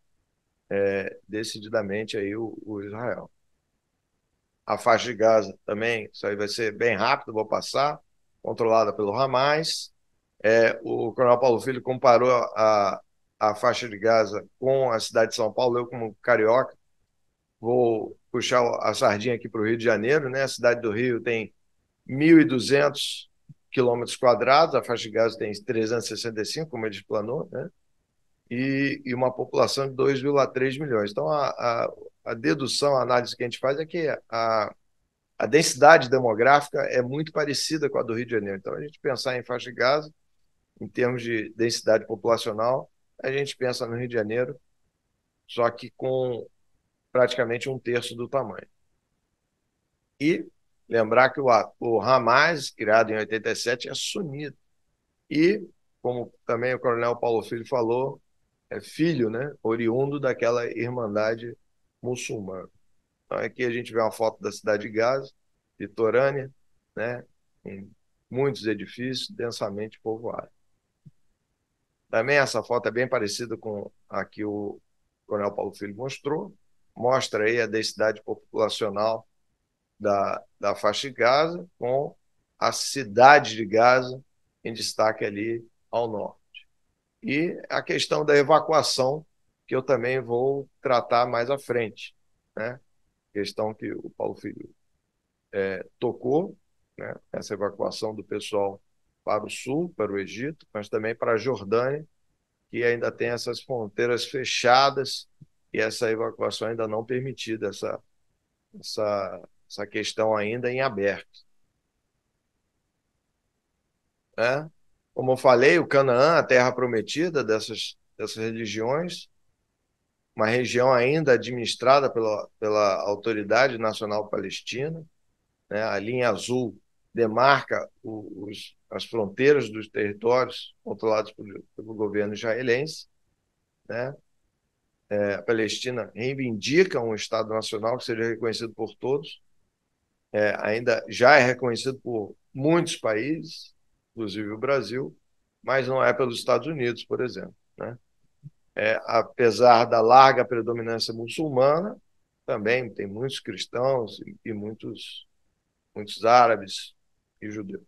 é, decididamente aí o, o, Israel. A faixa de Gaza também, isso aí vai ser bem rápido, vou passar controlada pelo Hamas. É, o coronel Paulo Filho comparou a, a faixa de Gaza com a cidade de São Paulo. Eu, como carioca, vou puxar a sardinha aqui para o Rio de Janeiro. Né? A cidade do Rio tem 1.200 quilômetros quadrados, a faixa de Gaza tem 365, como ele explanou, né? e, e uma população de 2,3 milhões. Então, a, a, a dedução, a análise que a gente faz é que a, a densidade demográfica é muito parecida com a do Rio de Janeiro. Então, a gente pensar em faixa de Gaza, em termos de densidade populacional, a gente pensa no Rio de Janeiro, só que com praticamente um terço do tamanho. E lembrar que o, o Hamas, criado em 87, é sunita. E, como também o coronel Paulo Filho falou, é filho, né, oriundo daquela irmandade muçulmana. Então, aqui a gente vê uma foto da cidade de Gaza, litorânea, né? com muitos edifícios densamente povoados. Também essa foto é bem parecida com a que o Coronel Paulo Filho mostrou, mostra aí a densidade populacional da, da faixa de Gaza com a cidade de Gaza em destaque ali ao norte. E a questão da evacuação, que eu também vou tratar mais à frente. Né? questão que o Paulo Filho é, tocou, né, essa evacuação do pessoal para o sul, para o Egito, mas também para a Jordânia, que ainda tem essas fronteiras fechadas e essa evacuação ainda não permitida, essa, essa, essa questão ainda em aberto. É? Como eu falei, o Canaã, a terra prometida dessas, dessas religiões, uma região ainda administrada pela, pela Autoridade Nacional Palestina. Né? A linha azul demarca os, as fronteiras dos territórios controlados pelo, pelo governo israelense. Né? É, a Palestina reivindica um Estado nacional que seja reconhecido por todos. É, ainda já é reconhecido por muitos países, inclusive o Brasil, mas não é pelos Estados Unidos, por exemplo. Né? é, apesar da larga predominância muçulmana, também tem muitos cristãos e, e muitos, muitos árabes e judeus.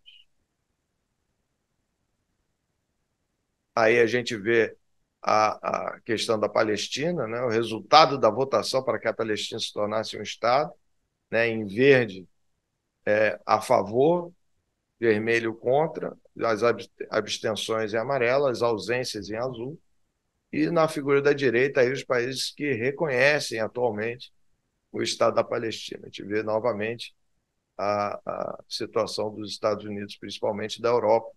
Aí a gente vê a, a questão da Palestina, né, o resultado da votação para que a Palestina se tornasse um Estado, né, em verde é, a favor, vermelho contra, as abstenções em amarelo, as ausências em azul e na figura da direita aí os países que reconhecem atualmente o Estado da Palestina. A gente vê novamente a, a situação dos Estados Unidos, principalmente da Europa,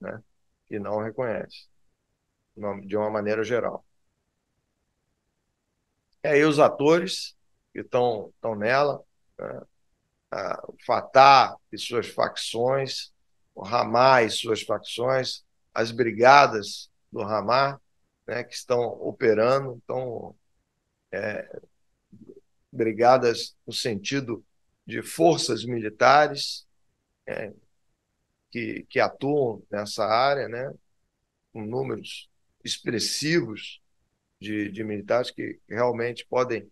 né, que não reconhece de uma maneira geral. É aí os atores que estão nela, né, a, o Fatah e suas facções, o Hamas e suas facções, as brigadas do Hamas, né, que estão operando, estão é, brigadas no sentido de forças militares é, que, que atuam nessa área, né, com números expressivos de, de militares que realmente podem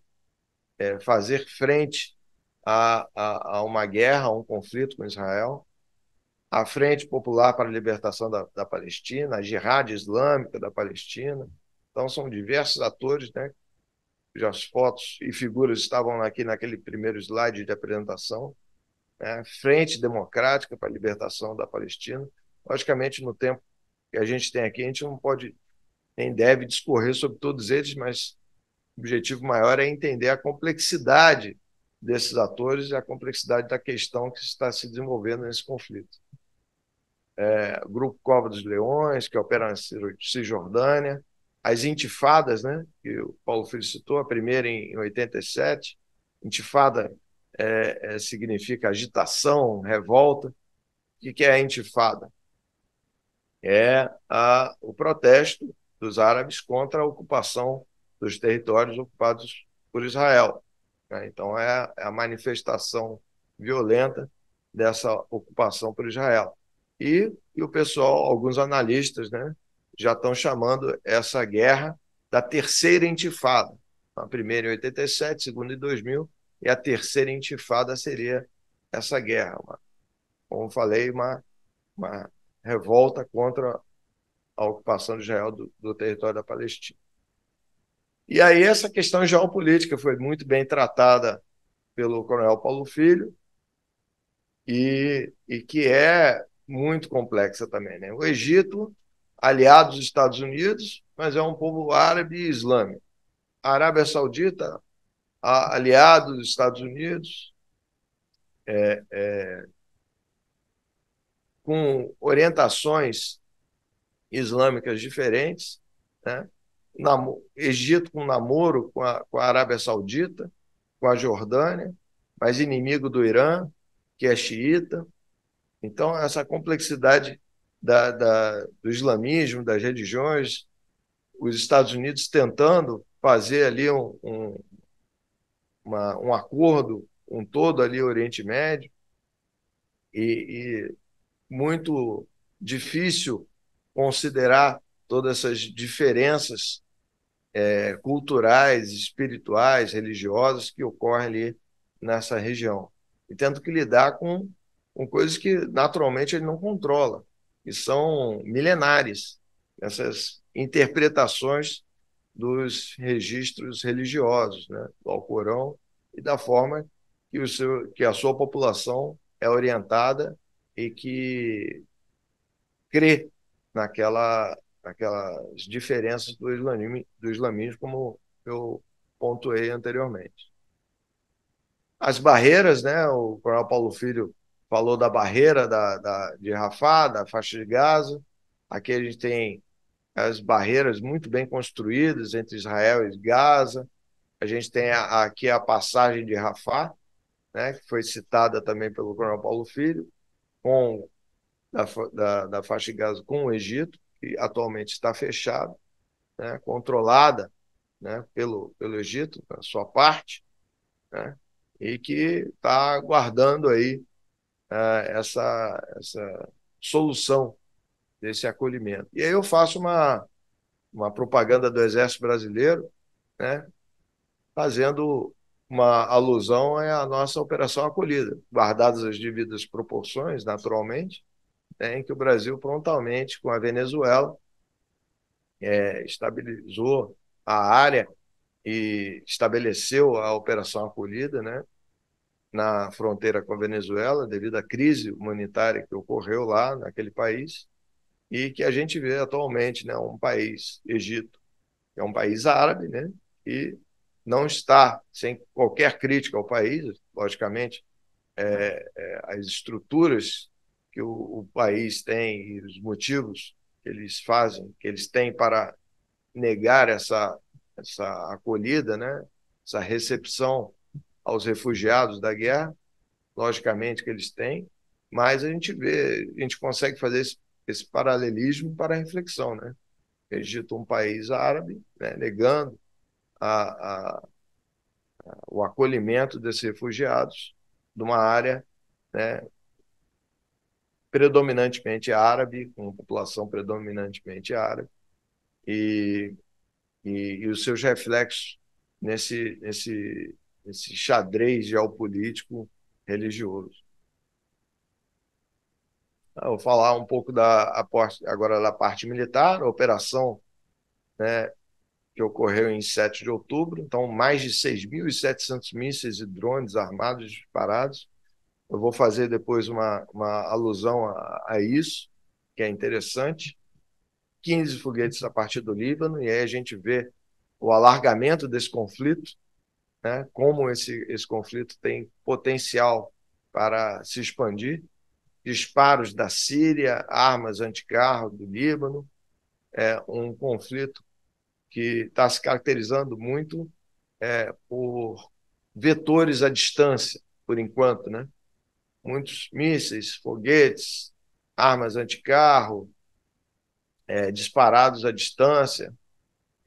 é, fazer frente a, a, a uma guerra, a um conflito com Israel a Frente Popular para a Libertação da, da Palestina, a Jihad Islâmica da Palestina. Então, são diversos atores, né? as fotos e figuras estavam aqui naquele primeiro slide de apresentação. Né? Frente Democrática para a Libertação da Palestina. Logicamente, no tempo que a gente tem aqui, a gente não pode nem deve discorrer sobre todos eles, mas o objetivo maior é entender a complexidade desses atores e a complexidade da questão que está se desenvolvendo nesse conflito é, Grupo Cova dos Leões, que é opera na Cisjordânia, as intifadas, né, que o Paulo felicitou citou, a primeira em, em 87, intifada é, é, significa agitação, revolta. O que, que é a intifada? É a, o protesto dos árabes contra a ocupação dos territórios ocupados por Israel. Né? Então, é, é a manifestação violenta dessa ocupação por Israel. E, e o pessoal, alguns analistas, né, já estão chamando essa guerra da terceira intifada. A primeira em 87, segunda em 2000, e a terceira intifada seria essa guerra. Uma, como falei, uma, uma revolta contra a ocupação de Israel do, do território da Palestina. E aí essa questão geopolítica foi muito bem tratada pelo coronel Paulo Filho, e, e que é muito complexa também. Né? O Egito, aliado dos Estados Unidos, mas é um povo árabe e islâmico. A Arábia Saudita, aliado dos Estados Unidos, é, é, com orientações islâmicas diferentes, né? Egito com namoro com a, com a Arábia Saudita, com a Jordânia, mas inimigo do Irã, que é xiita. Então, essa complexidade da, da, do islamismo, das religiões, os Estados Unidos tentando fazer ali um, um, uma, um acordo, um todo ali Oriente Médio, e, e muito difícil considerar todas essas diferenças é, culturais, espirituais, religiosas que ocorrem ali nessa região. E tendo que lidar com com coisas que naturalmente ele não controla, que são milenares, essas interpretações dos registros religiosos, né, do Alcorão e da forma que, o seu, que a sua população é orientada e que crê naquela, naquelas diferenças do islamismo, do islamismo como eu pontuei anteriormente. As barreiras, né, o Coronel Paulo Filho falou da barreira da, da, de Rafa, da faixa de Gaza. Aqui a gente tem as barreiras muito bem construídas entre Israel e Gaza. A gente tem a, aqui a passagem de Rafa, né, que foi citada também pelo Coronel Paulo Filho, com da, da, da faixa de Gaza com o Egito, que atualmente está fechada, né, controlada né, pelo, pelo Egito, a sua parte, né, e que está aguardando aí uh, essa, essa solução desse acolhimento. E aí eu faço uma, uma propaganda do Exército Brasileiro, né, fazendo uma alusão à nossa operação acolhida, guardadas as devidas proporções, naturalmente, né, em que o Brasil prontamente com a Venezuela é, estabilizou a área e estabeleceu a operação acolhida, né? na fronteira com a Venezuela, devido à crise humanitária que ocorreu lá, naquele país, e que a gente vê atualmente, né, um país, Egito, que é um país árabe, né, e não está sem qualquer crítica ao país, logicamente, é, é, as estruturas que o, o, país tem e os motivos que eles fazem, que eles têm para negar essa, essa acolhida, né, essa recepção aos refugiados da guerra, logicamente que eles têm, mas a gente vê, a gente consegue fazer esse, esse paralelismo para a reflexão, né? O Egito um país árabe, né, negando a, a, a, o acolhimento desses refugiados de uma área né, predominantemente árabe, com população predominantemente árabe, e, e, e os seus reflexos nesse, nesse esse xadrez geopolítico religioso. Eu vou falar um pouco da, agora da parte militar, a operação né, que ocorreu em 7 de outubro. Então, mais de 6.700 mísseis e drones armados disparados. Eu vou fazer depois uma, uma alusão a, a isso, que é interessante. 15 foguetes a partir do Líbano, e aí a gente vê o alargamento desse conflito, né, como esse, esse conflito tem potencial para se expandir. Disparos da Síria, armas anticarro do Líbano, é um conflito que está se caracterizando muito é, por vetores à distância, por enquanto, né? Muitos mísseis, foguetes, armas anticarro, é, disparados à distância,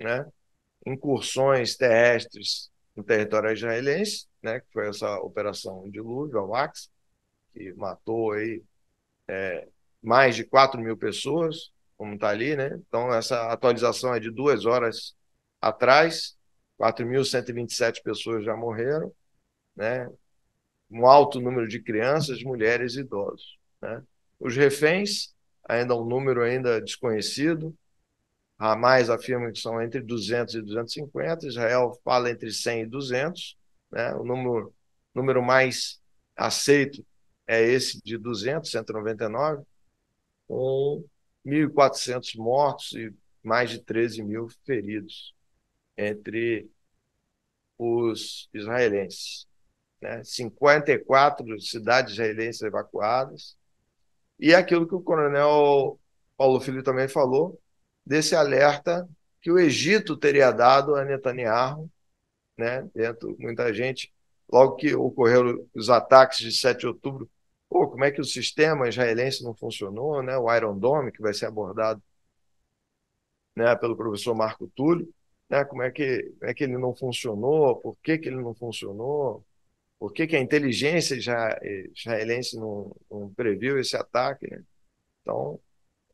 né? incursões terrestres no território israelense, né, que foi essa operação Dilúvio, a Max, que matou aí é, mais de 4 mil pessoas, como está ali, né? Então, essa atualização é de duas horas atrás, 4.127 pessoas já morreram, né? um alto número de crianças, mulheres e idosos. Né? Os reféns, ainda um número ainda desconhecido, Hamas afirma que são entre 200 e 250, Israel fala entre 100 e 200, né? o número, número mais aceito é esse de 200, 199, com 1.400 mortos e mais de 13 mil feridos entre os israelenses. Né? 54 cidades israelenses evacuadas. E é aquilo que o coronel Paulo Filho também falou, desse alerta que o Egito teria dado a Netanyahu, né? Dentro muita gente logo que ocorreram os ataques de 7 de outubro, pô, como é que o sistema israelense não funcionou, né? O Iron Dome que vai ser abordado, né, pelo professor Marco Túlio, né? Como é que como é que ele não funcionou? Por que que ele não funcionou? Por que, que a inteligência eh, israelense não, não previu esse ataque? Né? Então,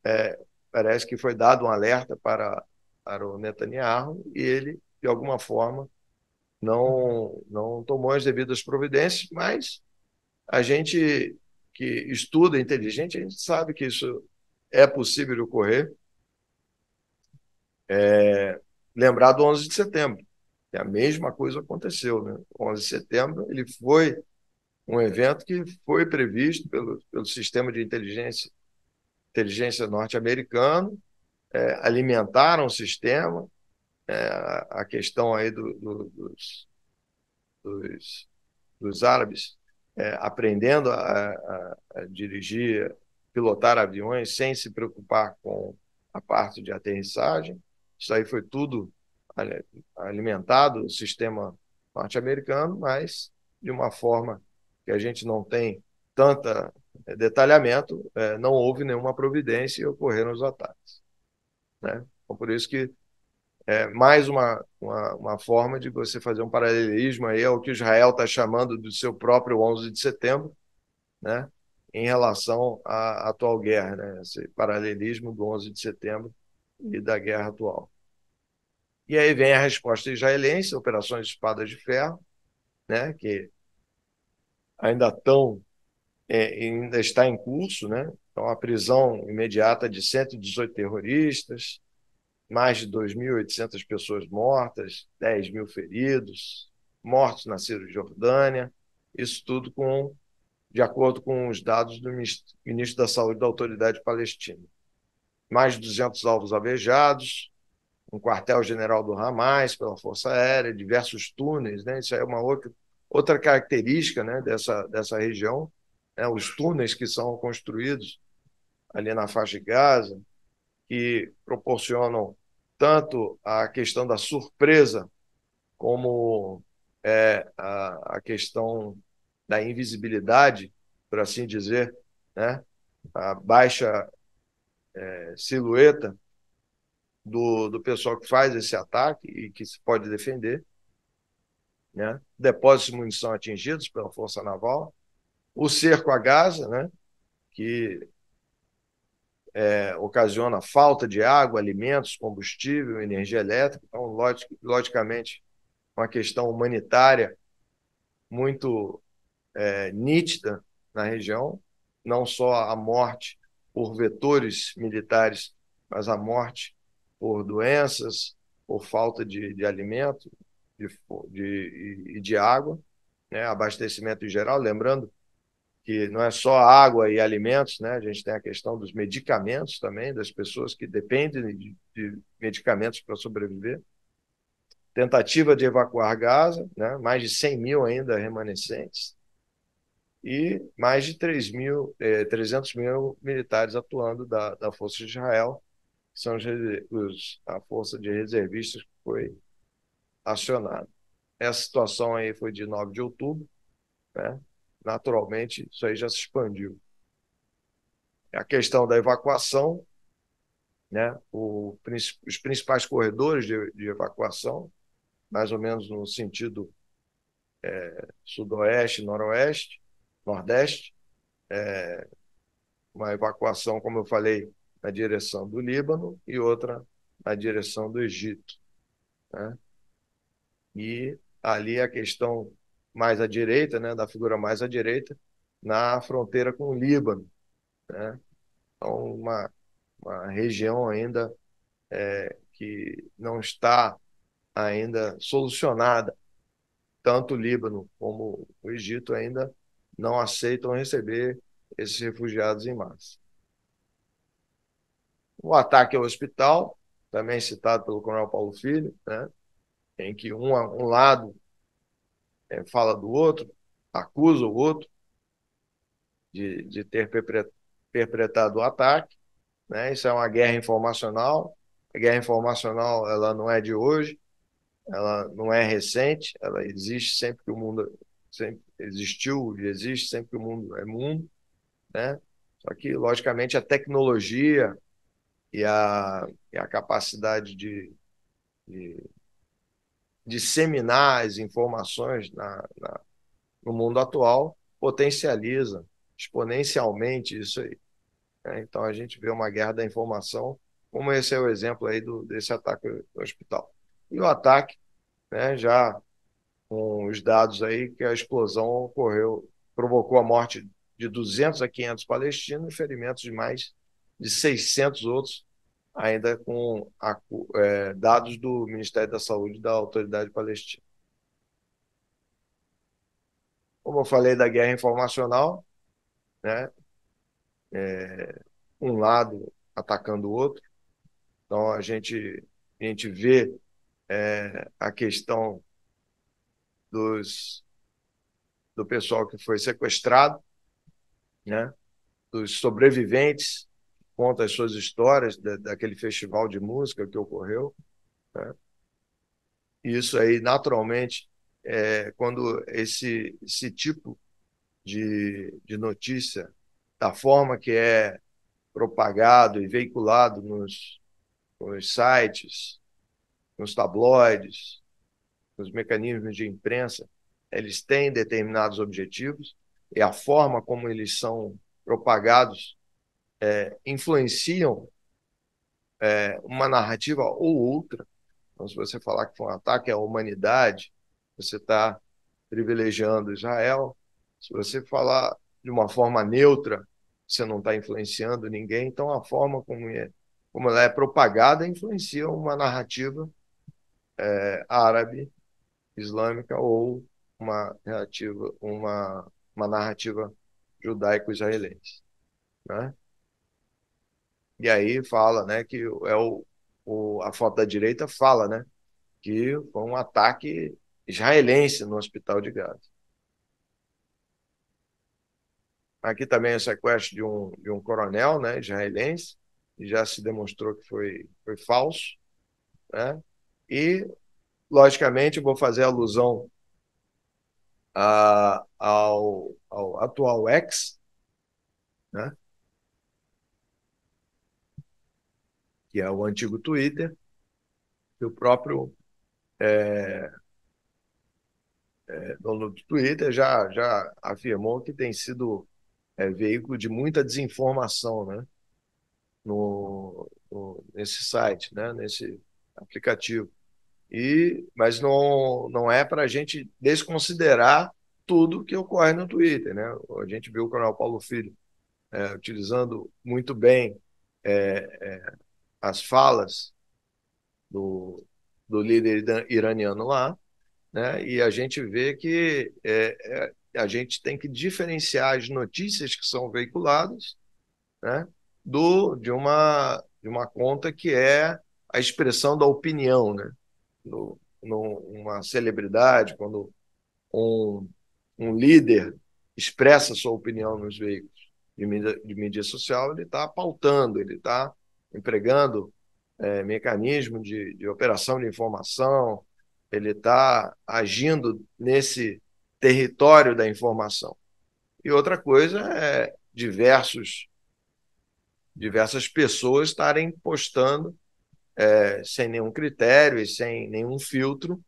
é, parece que foi dado um alerta para, para o Netanyahu e ele, de alguma forma, não, não tomou as devidas providências, mas a gente que estuda inteligente, a gente sabe que isso é possível de ocorrer. É, lembrar do 11 de setembro, que a mesma coisa aconteceu. Né? 11 de setembro ele foi um evento que foi previsto pelo, pelo sistema de inteligência inteligência norte-americano, é, alimentaram o sistema, é, a questão aí do, do, dos, dos, dos, árabes é, aprendendo a, a, a, dirigir, pilotar aviões sem se preocupar com a parte de aterrissagem. Isso aí foi tudo é, alimentado, o sistema norte-americano, mas de uma forma que a gente não tem tanta é, detalhamento, é, não houve nenhuma providência e ocorreram os ataques. Né? Então, por isso que é mais uma, uma, uma, forma de você fazer um paralelismo aí ao que Israel está chamando do seu próprio 11 de setembro, né? em relação à atual guerra, né? esse paralelismo do 11 de setembro e da guerra atual. E aí vem a resposta israelense, operações de espadas de ferro, né? que ainda estão é, ainda está em curso, né? Então, a prisão imediata de 118 terroristas, mais de 2.800 pessoas mortas, 10 mil feridos, mortos na Jordânia, isso tudo com, de acordo com os dados do ministro da Saúde da Autoridade Palestina. Mais de 200 alvos alvejados, um quartel-general do Hamas pela Força Aérea, diversos túneis, né? Isso é uma outra, outra característica né, dessa, dessa região, né, os túneis que são construídos ali na faixa de Gaza, que proporcionam tanto a questão da surpresa como é, a, a, questão da invisibilidade, por assim dizer, né? a baixa é, silhueta do, do pessoal que faz esse ataque e que se pode defender, né? depósitos de munição atingidos pela Força Naval, o cerco a Gaza, né, que é, ocasiona falta de água, alimentos, combustível, energia elétrica, então, logicamente, uma questão humanitária muito é, nítida na região, não só a morte por vetores militares, mas a morte por doenças, por falta de, de alimento e de, de, de, água, né? abastecimento em geral. Lembrando que não é só água e alimentos, né? a gente tem a questão dos medicamentos também, das pessoas que dependem de, de medicamentos para sobreviver. Tentativa de evacuar Gaza, né? mais de 100 mil ainda remanescentes, e mais de 3 mil, eh, 300 mil militares atuando da, da Força de Israel, que são os, a força de reservistas que foi acionada. Essa situação aí foi de 9 de outubro, né? naturalmente, isso aí já se expandiu. É a questão da evacuação, né? O, os principais corredores de, de, evacuação, mais ou menos no sentido é, sudoeste, noroeste, nordeste, é, uma evacuação, como eu falei, na direção do Líbano e outra na direção do Egito. Né? E ali a questão mais à direita, né, da figura mais à direita, na fronteira com o Líbano. Né? Então, uma, uma região ainda é, que não está ainda solucionada. Tanto o Líbano como o Egito ainda não aceitam receber esses refugiados em massa. O ataque ao hospital, também citado pelo coronel Paulo Filho, né, em que um, um lado é, fala do outro, acusa o outro de, de ter perpetrado o ataque. Né? Isso é uma guerra informacional. A guerra informacional ela não é de hoje, ela não é recente, ela existe sempre que o mundo sempre existiu e existe sempre que o mundo é mundo, né? Só que logicamente a tecnologia e a, e a capacidade de, de disseminar as informações na, na, no mundo atual potencializa exponencialmente isso aí. Né? Então a gente vê uma guerra da informação, como esse é o exemplo aí do, desse ataque no hospital. E o ataque, né, já com os dados aí que a explosão ocorreu, provocou a morte de 200 a 500 palestinos e ferimentos de mais de 600 outros, ainda com a, é, dados do Ministério da Saúde da Autoridade Palestina. Como eu falei da guerra informacional, né? É, um lado atacando o outro, então a gente a gente vê é, a questão dos do pessoal que foi sequestrado, né? Dos sobreviventes conta as suas histórias daquele festival de música que ocorreu. Né? Isso aí, naturalmente, é, quando esse, esse tipo de, de notícia, da forma que é propagado e veiculado nos, nos sites, nos tabloides, nos mecanismos de imprensa, eles têm determinados objetivos e a forma como eles são propagados é, influenciam é, uma narrativa ou outra. Então, se você falar que foi um ataque à humanidade, você está privilegiando Israel. Se você falar de uma forma neutra, você não está influenciando ninguém. Então, a forma como, é, como ela é propagada influencia uma narrativa é, árabe, islâmica ou uma narrativa, uma, uma narrativa judaico-israelense. Né? E aí fala, né, que é o, o, a foto da direita fala, né, que foi um ataque israelense no hospital de Gaza. Aqui também é sequestro de um, de um coronel, né, israelense, e já se demonstrou que foi, foi falso, né? E, logicamente, vou fazer alusão a, ao, ao atual ex, né? que é o antigo Twitter, e o próprio é, é, dono do Twitter já, já afirmou que tem sido é, veículo de muita desinformação né? no, no nesse site, né? nesse aplicativo. E, mas não, não é para a gente desconsiderar tudo que ocorre no Twitter. Né? A gente viu o canal Paulo Filho é, utilizando muito bem é, é, as falas do, do líder iraniano lá, né? E a gente vê que é, é, a gente tem que diferenciar as notícias que são veiculadas, né? Do de uma de uma conta que é a expressão da opinião, né? No, no, uma celebridade quando um, um líder expressa sua opinião nos veículos de mídia, de mídia social, ele está pautando, ele está empregando é, mecanismo de, de operação de informação, ele está agindo nesse território da informação. E outra coisa é diversos, diversas pessoas estarem postando é, sem nenhum critério e sem nenhum filtro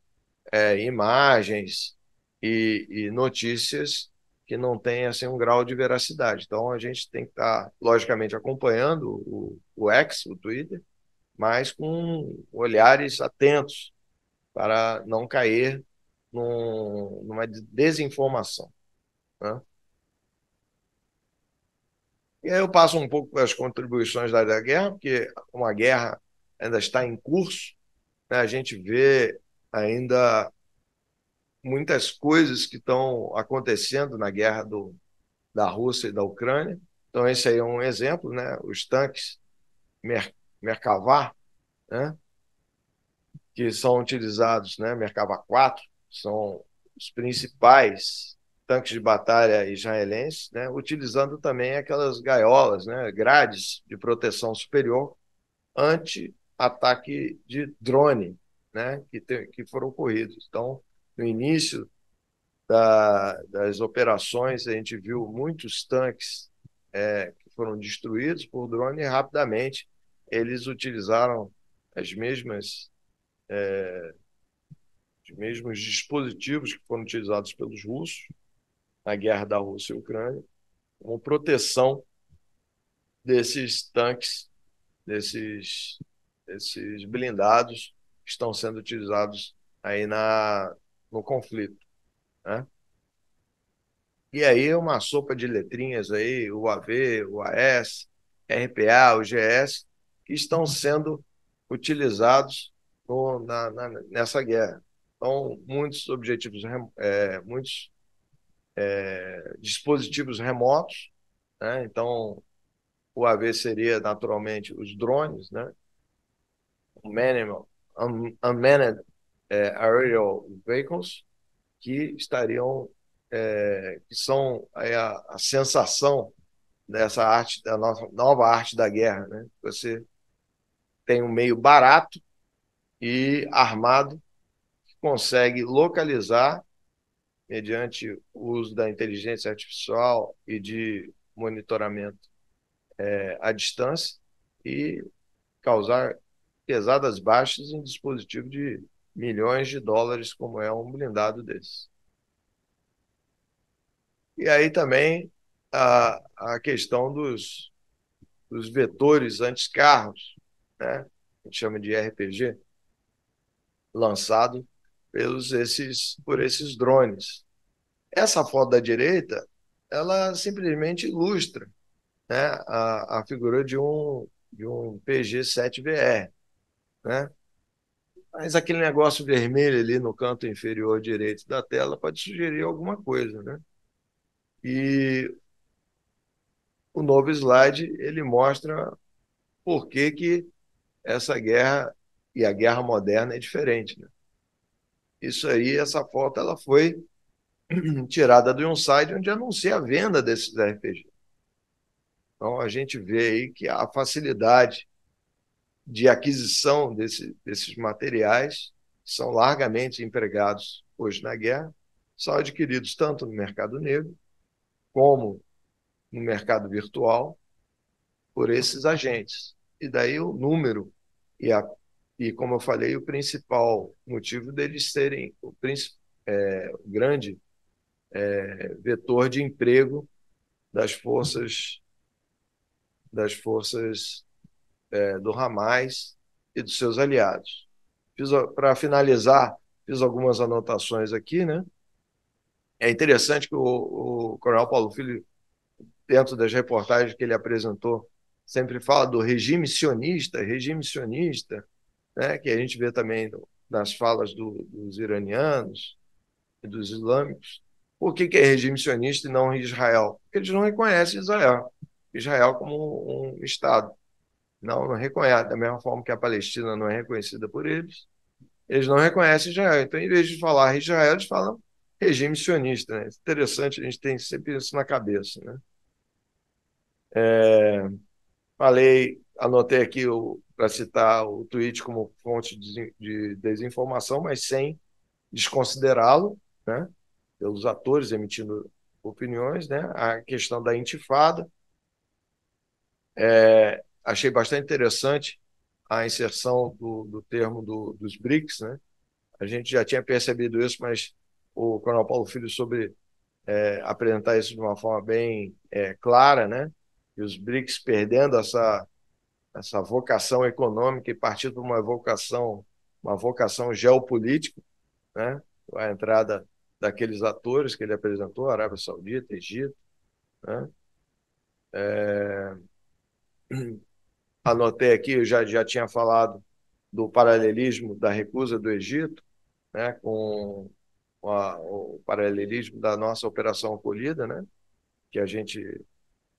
é, imagens e, e notícias que não tem assim, um grau de veracidade. Então a gente tem que estar, logicamente, acompanhando o, o ex, o Twitter, mas com olhares atentos para não cair num, numa desinformação. Né? E aí eu passo um pouco para as contribuições da, da guerra, porque uma guerra ainda está em curso, né? a gente vê ainda muitas coisas que estão acontecendo na guerra do, da Rússia e da Ucrânia. Então, esse aí é um exemplo, né? Os tanques Mer, Merkava, né? que são utilizados, né? Merkava 4, são os principais tanques de batalha israelenses, né? utilizando também aquelas gaiolas, né? grades de proteção superior anti-ataque de drone, né? que, que foram ocorridos. Então, no início da, das operações, a gente viu muitos tanques é, que foram destruídos por drone e rapidamente eles utilizaram as mesmas é, os mesmos dispositivos que foram utilizados pelos russos na guerra da Rússia e Ucrânia como proteção desses tanques, desses, desses blindados que estão sendo utilizados aí na, no conflito. Né? E aí uma sopa de letrinhas aí, o AV, o AS, RPA, o GS, que estão sendo utilizados no, na, na, nessa guerra. Então, muitos objetivos, é, muitos é, dispositivos remotos, né? então o AV seria naturalmente os drones, né? Unmanned, unmanned é, aerial vehicles, que estariam, é, que são é, a, a, sensação dessa arte, da nossa nova arte da guerra. Né? Você tem um meio barato e armado que consegue localizar, mediante o uso da inteligência artificial e de monitoramento é, à distância, e causar pesadas baixas em dispositivo de milhões de dólares, como é um blindado desse. E aí também a, a questão dos, dos vetores anti-carros né? a gente chama de RPG, lançado pelos esses, por esses drones. Essa foto da direita, ela simplesmente ilustra né, a, a figura de um, de um PG-7VR. Né? mas aquele negócio vermelho ali no canto inferior direito da tela pode sugerir alguma coisa, né? E o novo slide ele mostra por que, que essa guerra e a guerra moderna é diferente. Né? Isso aí, essa foto, ela foi tirada de um site onde anuncia a venda desses RPG. Então a gente vê aí que a facilidade de aquisição desse, desses materiais, que são largamente empregados hoje na guerra, são adquiridos tanto no mercado negro como no mercado virtual por esses agentes. E daí o número e, a, e como eu falei, o principal motivo deles serem o, é, o grande é, vetor de emprego das forças das forças é, do Hamas e dos seus aliados. Para finalizar, fiz algumas anotações aqui, né? É interessante que o, o Coronel Paulo Filho, dentro das reportagens que ele apresentou, sempre fala do regime sionista, regime sionista, né? Que a gente vê também nas falas do, dos iranianos e dos islâmicos. Por que, que é regime sionista e não Israel? Porque eles não reconhecem Israel, Israel como um Estado não, não reconhece. Da mesma forma que a Palestina não é reconhecida por eles, eles não reconhecem Israel. Então, em vez de falar Israel, eles falam regime sionista. Né? Interessante, a gente tem sempre isso na cabeça. Né? É, falei, anotei aqui para citar o tweet como fonte de, de desinformação, mas sem desconsiderá-lo, né? pelos atores emitindo opiniões, né? a questão da intifada. É, achei bastante interessante a inserção do, do termo do, dos BRICS, né? A gente já tinha percebido isso, mas o Coronel Paulo Filho sobre é, apresentar isso de uma forma bem é, clara, né? E os BRICS perdendo essa essa vocação econômica e partindo para uma vocação uma vocação geopolítica, né? A entrada daqueles atores que ele apresentou, Arábia Saudita, Egito, né? É anotei aqui, eu já, já tinha falado do paralelismo da recusa do Egito, né, com a, o paralelismo da nossa operação acolhida, né, que a gente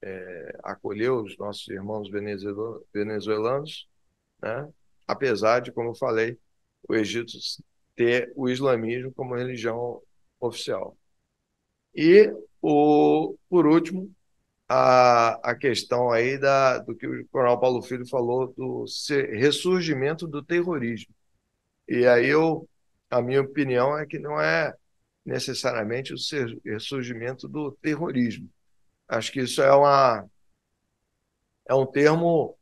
é, acolheu os nossos irmãos venezuelanos, né, apesar de, como eu falei, o Egito ter o islamismo como religião oficial. E, o, por último, a, a questão aí da, do que o Coronel Paulo Filho falou do ressurgimento do terrorismo. E aí eu, a minha opinião é que não é necessariamente o ressurgimento do terrorismo. Acho que isso é uma é um termo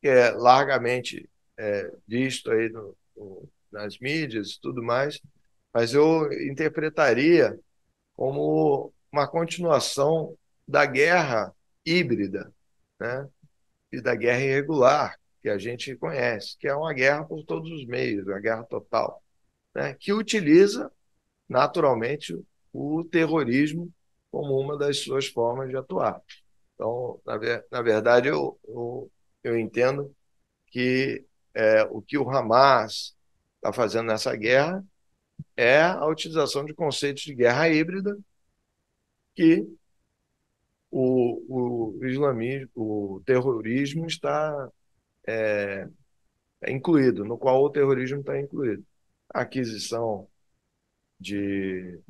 que é largamente é, visto aí no, no, nas mídias e tudo mais, mas eu interpretaria como uma continuação da guerra híbrida, né? e da guerra irregular, que a gente conhece, que é uma guerra por todos os meios, uma guerra total, né? que utiliza, naturalmente, o terrorismo como uma das suas formas de atuar. Então, na, ver, na verdade, eu, eu, eu, entendo que é, o que o Hamas está fazendo nessa guerra é a utilização de conceitos de guerra híbrida que o, o islamismo, o terrorismo está é, é incluído, no qual o terrorismo está incluído. A aquisição de,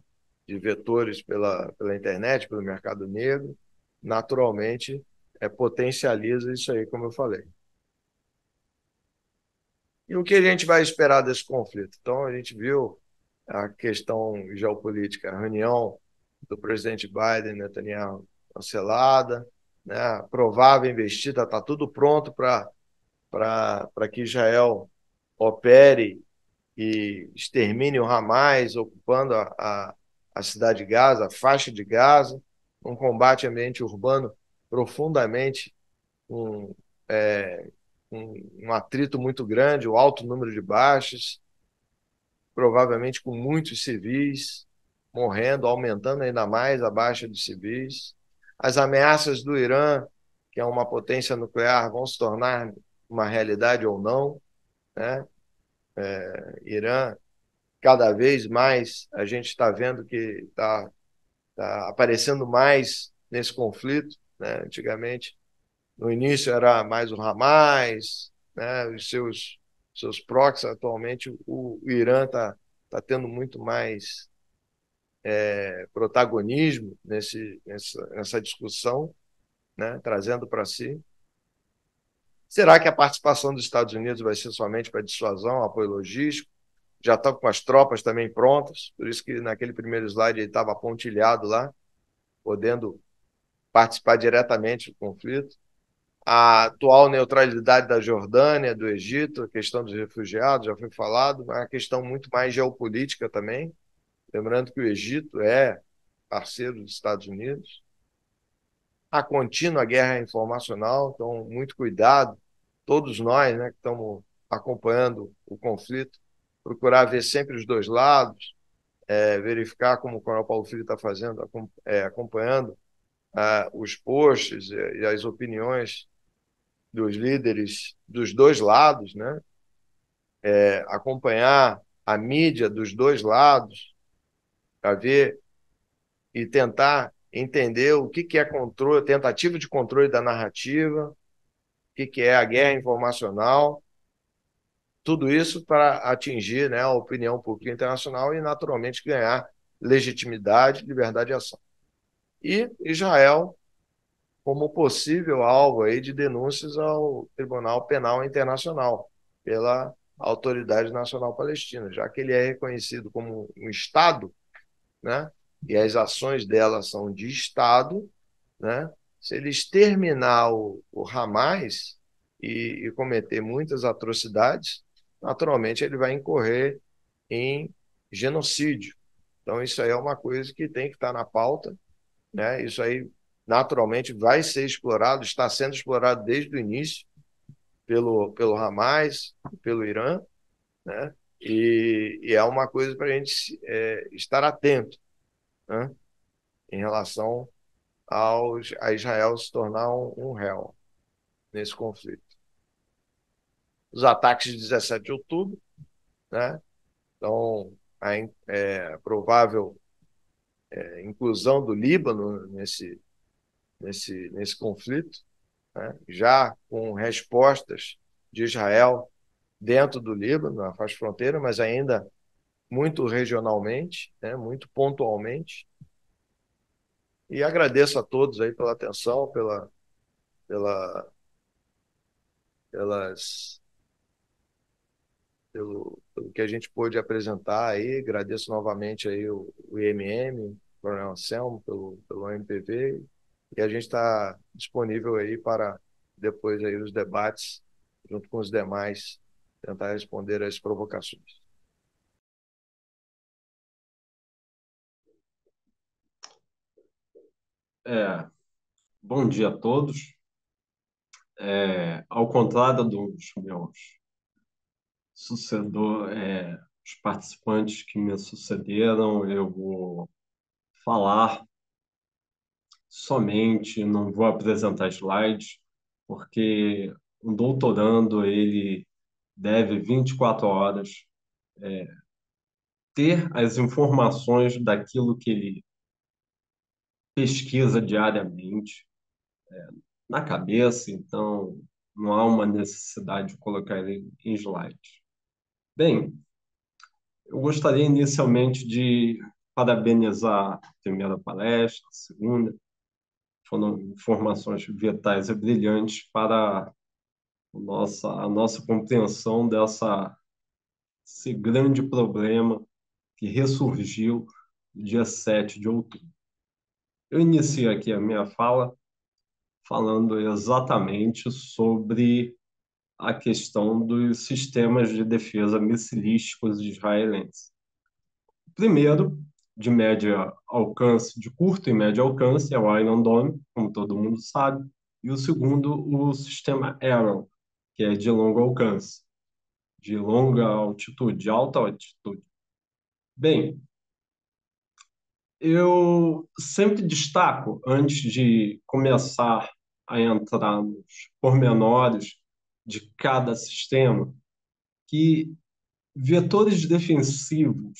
de vetores pela, pela internet, pelo mercado negro, naturalmente é, potencializa isso aí, como eu falei. E o que a gente vai esperar desse conflito? Então, a gente viu a questão geopolítica, a reunião do presidente Biden, Netanyahu, cancelada, né? a provável investida está tá tudo pronto para que Israel opere e extermine o Hamas, ocupando a, a, a cidade de Gaza, a faixa de Gaza, um combate ambiente urbano profundamente um, é, um, um, atrito muito grande, um alto número de baixas, provavelmente com muitos civis morrendo, aumentando ainda mais a baixa de civis as ameaças do Irã, que é uma potência nuclear, vão se tornar uma realidade ou não. Né? É, Irã, cada vez mais, a gente está vendo que está tá aparecendo mais nesse conflito. Né? Antigamente, no início era mais o Hamas, né? os seus, seus proxies, atualmente o, o Irã está tá tendo muito mais é, protagonismo nesse, nessa, nessa discussão, né, trazendo para si. Será que a participação dos Estados Unidos vai ser somente para dissuasão, apoio logístico? Já estão com as tropas também prontas, por isso que naquele primeiro slide ele estava pontilhado lá, podendo participar diretamente do conflito. A atual neutralidade da Jordânia, do Egito, a questão dos refugiados, já foi falado, é uma questão muito mais geopolítica também, lembrando que o Egito é parceiro dos Estados Unidos. Tá a contínua guerra informacional, então, muito cuidado, todos nós né, que estamos acompanhando o conflito, procurar ver sempre os dois lados, é, verificar como o Coronel Paulo Filho está fazendo, é, acompanhando ah, os posts e as opiniões dos líderes dos dois lados, né? É, acompanhar a mídia dos dois lados, para ver e tentar entender o que, que é controle, tentativa de controle da narrativa, o que, que é a guerra informacional, tudo isso para atingir né, a opinião pública internacional e, naturalmente, ganhar legitimidade, liberdade de ação. E Israel como possível alvo aí de denúncias ao Tribunal Penal Internacional pela Autoridade Nacional Palestina, já que ele é reconhecido como um Estado né? e as ações dela são de Estado, né? se ele exterminar o, o Hamas e, e cometer muitas atrocidades, naturalmente ele vai incorrer em genocídio. Então, isso aí é uma coisa que tem que estar na pauta. Né? Isso aí, naturalmente, vai ser explorado, está sendo explorado desde o início pelo, pelo Hamas, pelo Irã. Né? E, e é uma coisa para a gente é, estar atento né? em relação aos, a Israel se tornar um, um réu nesse conflito. Os ataques de 17 de outubro, né? então a é, provável é, inclusão do Líbano nesse, nesse, nesse conflito, né? já com respostas de Israel dentro do Líbano, na faixa fronteira, mas ainda muito regionalmente, né, muito pontualmente. E agradeço a todos aí pela atenção, pela, pela, pelas, pelo, pelo que a gente pôde apresentar aí. Agradeço novamente aí o, o IMM, o Coronel Anselmo, pelo, pelo MPV. E a gente está disponível aí para depois aí os debates junto com os demais tentar responder às provocações. É, bom dia a todos. É, ao contrário dos meus sucedor, é, os participantes que me sucederam, eu vou falar somente, não vou apresentar slides, porque um doutorando ele deve 24 horas é, ter as informações daquilo que ele pesquisa diariamente é, na cabeça, então não há uma necessidade de colocar ele em slides. Bem, eu gostaria inicialmente de parabenizar a primeira palestra, a segunda, foram informações vitais e brilhantes para nossa, a nossa compreensão dessa esse grande problema que ressurgiu dia 7 de outubro. Eu inicio aqui a minha fala falando exatamente sobre a questão dos sistemas de defesa missilísticos israelenses. O primeiro, de médio alcance, de curto e médio alcance, é o Iron Dome, como todo mundo sabe, e o segundo, o sistema Arrow, que é de longo alcance, de longa altitude, de alta altitude. Bem, eu sempre destaco, antes de começar a entrar nos pormenores de cada sistema, que vetores defensivos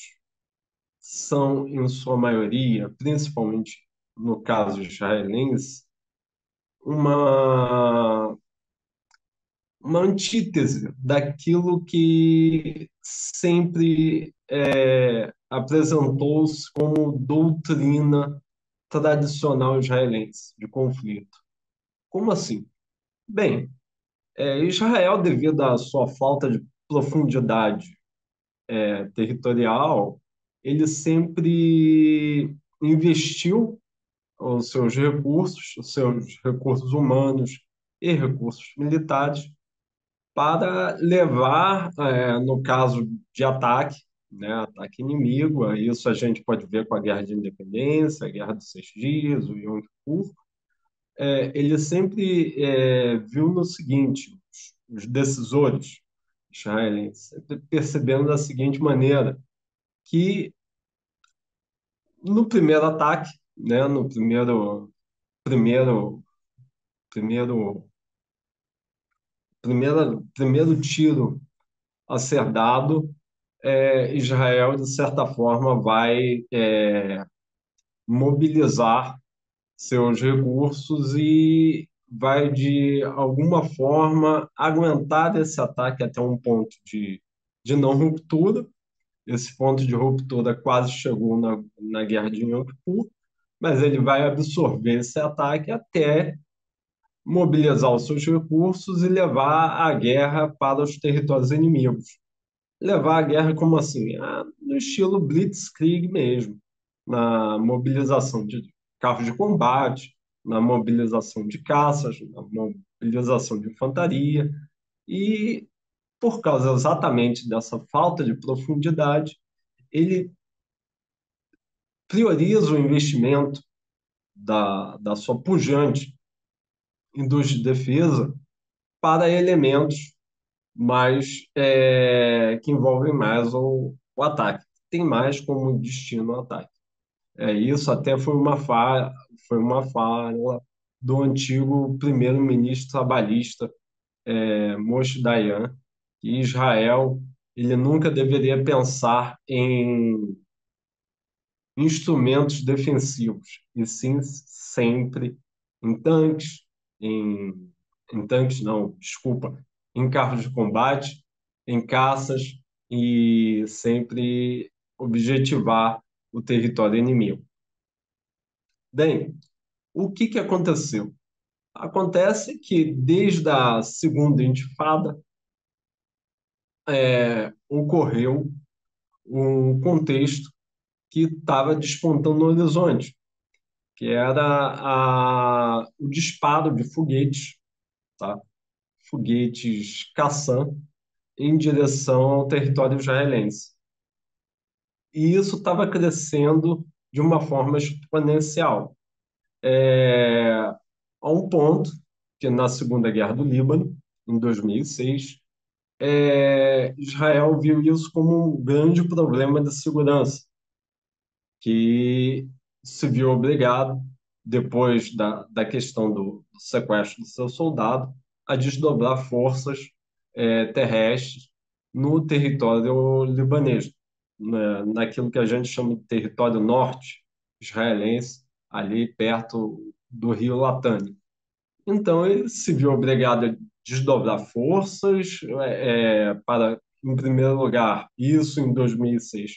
são, em sua maioria, principalmente no caso israelense, uma uma antítese daquilo que sempre é, apresentou-se como doutrina tradicional israelense de conflito. Como assim? Bem, é, Israel, devido à sua falta de profundidade é, territorial, ele sempre investiu os seus recursos, os seus recursos humanos e recursos militares para levar, é, no caso de ataque, né, ataque inimigo, isso a gente pode ver com a Guerra de Independência, a Guerra dos Seis Dias, o Yom Kippur, é, ele sempre é, viu no seguinte, os, decisores israelenses, percebendo da seguinte maneira, que no primeiro ataque, né, no primeiro, primeiro, primeiro primeira, primeiro tiro a ser dado, é, Israel, de certa forma, vai é, mobilizar seus recursos e vai, de alguma forma, aguentar esse ataque até um ponto de, de não ruptura. Esse ponto de ruptura quase chegou na, na guerra de Yom Kippur, mas ele vai absorver esse ataque até mobilizar os seus recursos e levar a guerra para os territórios inimigos. Levar a guerra como assim? Ah, no estilo blitzkrieg mesmo, na mobilização de carros de combate, na mobilização de caças, na mobilização de infantaria, e por causa exatamente dessa falta de profundidade, ele prioriza o investimento da, da sua pujante e dos de defesa para elementos mais é, que envolvem mais o, o ataque. Tem mais como destino o ataque. É, isso até foi uma fala foi uma fala do antigo primeiro-ministro trabalhista é, Moshe Dayan, que Israel ele nunca deveria pensar em instrumentos defensivos, e sim sempre em tanques, em, em tanques, não, desculpa, em carros de combate, em caças e sempre objetivar o território inimigo. Bem, o que, que aconteceu? Acontece que desde a segunda intifada é, ocorreu um contexto que estava despontando no horizonte, que era a, o disparo de foguetes, tá? foguetes caçam em direção ao território israelense. E isso estava crescendo de uma forma exponencial. É, a um ponto que, na Segunda Guerra do Líbano, em 2006, é, Israel viu isso como um grande problema de segurança, que se viu obrigado, depois da, da questão do, sequestro do seu soldado, a desdobrar forças é, terrestres no território libanês, na, né, naquilo que a gente chama de território norte israelense, ali perto do rio Latânia. Então, ele se viu obrigado a desdobrar forças é, é para, em primeiro lugar, isso em 2006,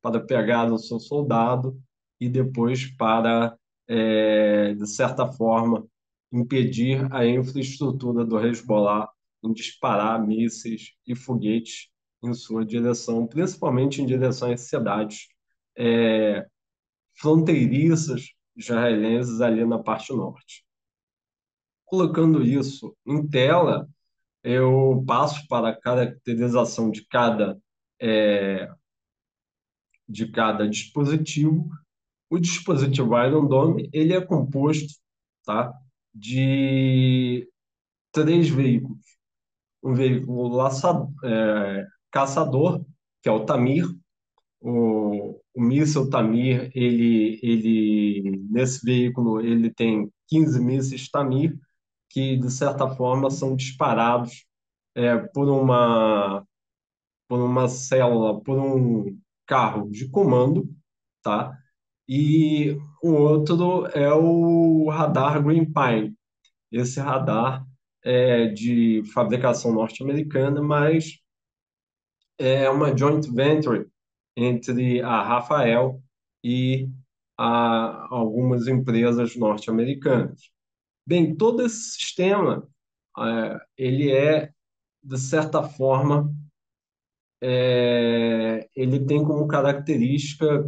para pegar o seu soldado, e depois para, é, de certa forma, impedir a infraestrutura do Hezbollah em disparar mísseis e foguetes em sua direção, principalmente em direção às cidades é, fronteiriças israelenses ali na parte norte. Colocando isso em tela, eu passo para a caracterização de cada, é, de cada dispositivo o dispositivo Iron Dome ele é composto tá, de três veículos. Um veículo laçado, é, caçador, que é o Tamir. O, o míssil Tamir, ele, ele, nesse veículo, ele tem 15 mísseis Tamir, que, de certa forma, são disparados é, por uma por uma célula, por um carro de comando, tá? e o outro é o radar Green Pine Esse radar é de fabricação norte-americana, mas é uma joint venture entre a Rafael e a algumas empresas norte-americanas. Bem, todo esse sistema é, ele é de certa forma é, ele tem como característica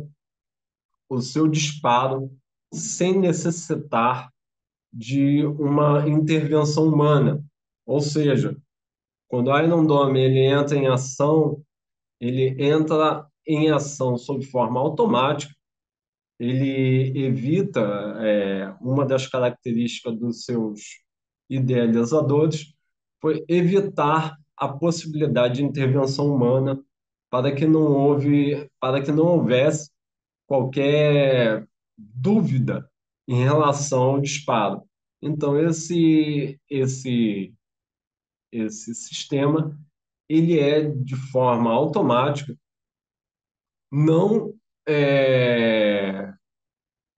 o seu disparo sem necessitar de uma intervenção humana. Ou seja, quando o Iron Dome ele entra em ação, ele entra em ação sob forma automática, ele evita é, uma das características dos seus idealizadores foi evitar a possibilidade de intervenção humana para que não houve para que não houvesse qualquer dúvida em relação ao disparo. Então esse esse esse sistema ele é de forma automática, não é,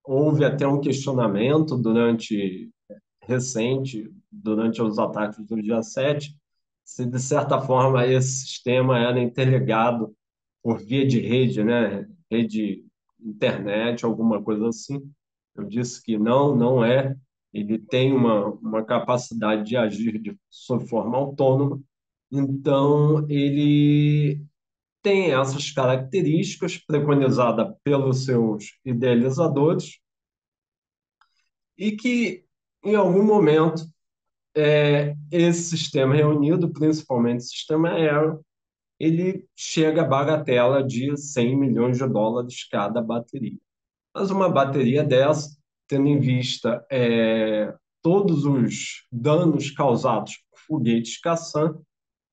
houve até um questionamento durante recente durante os ataques do dia 7, se de certa forma esse sistema era interligado por via de rede, né, rede internet, alguma coisa assim. Eu disse que não, não é. Ele tem uma, uma capacidade de agir de, sob forma autônoma, então ele tem essas características preconizada pelos seus idealizadores e que em algum momento é, esse sistema reunido, principalmente o sistema aéreo, ele chega à bagatela de 100 milhões de dólares cada bateria. Mas uma bateria dessa, tendo em vista é, todos os danos causados por foguetes Kassan,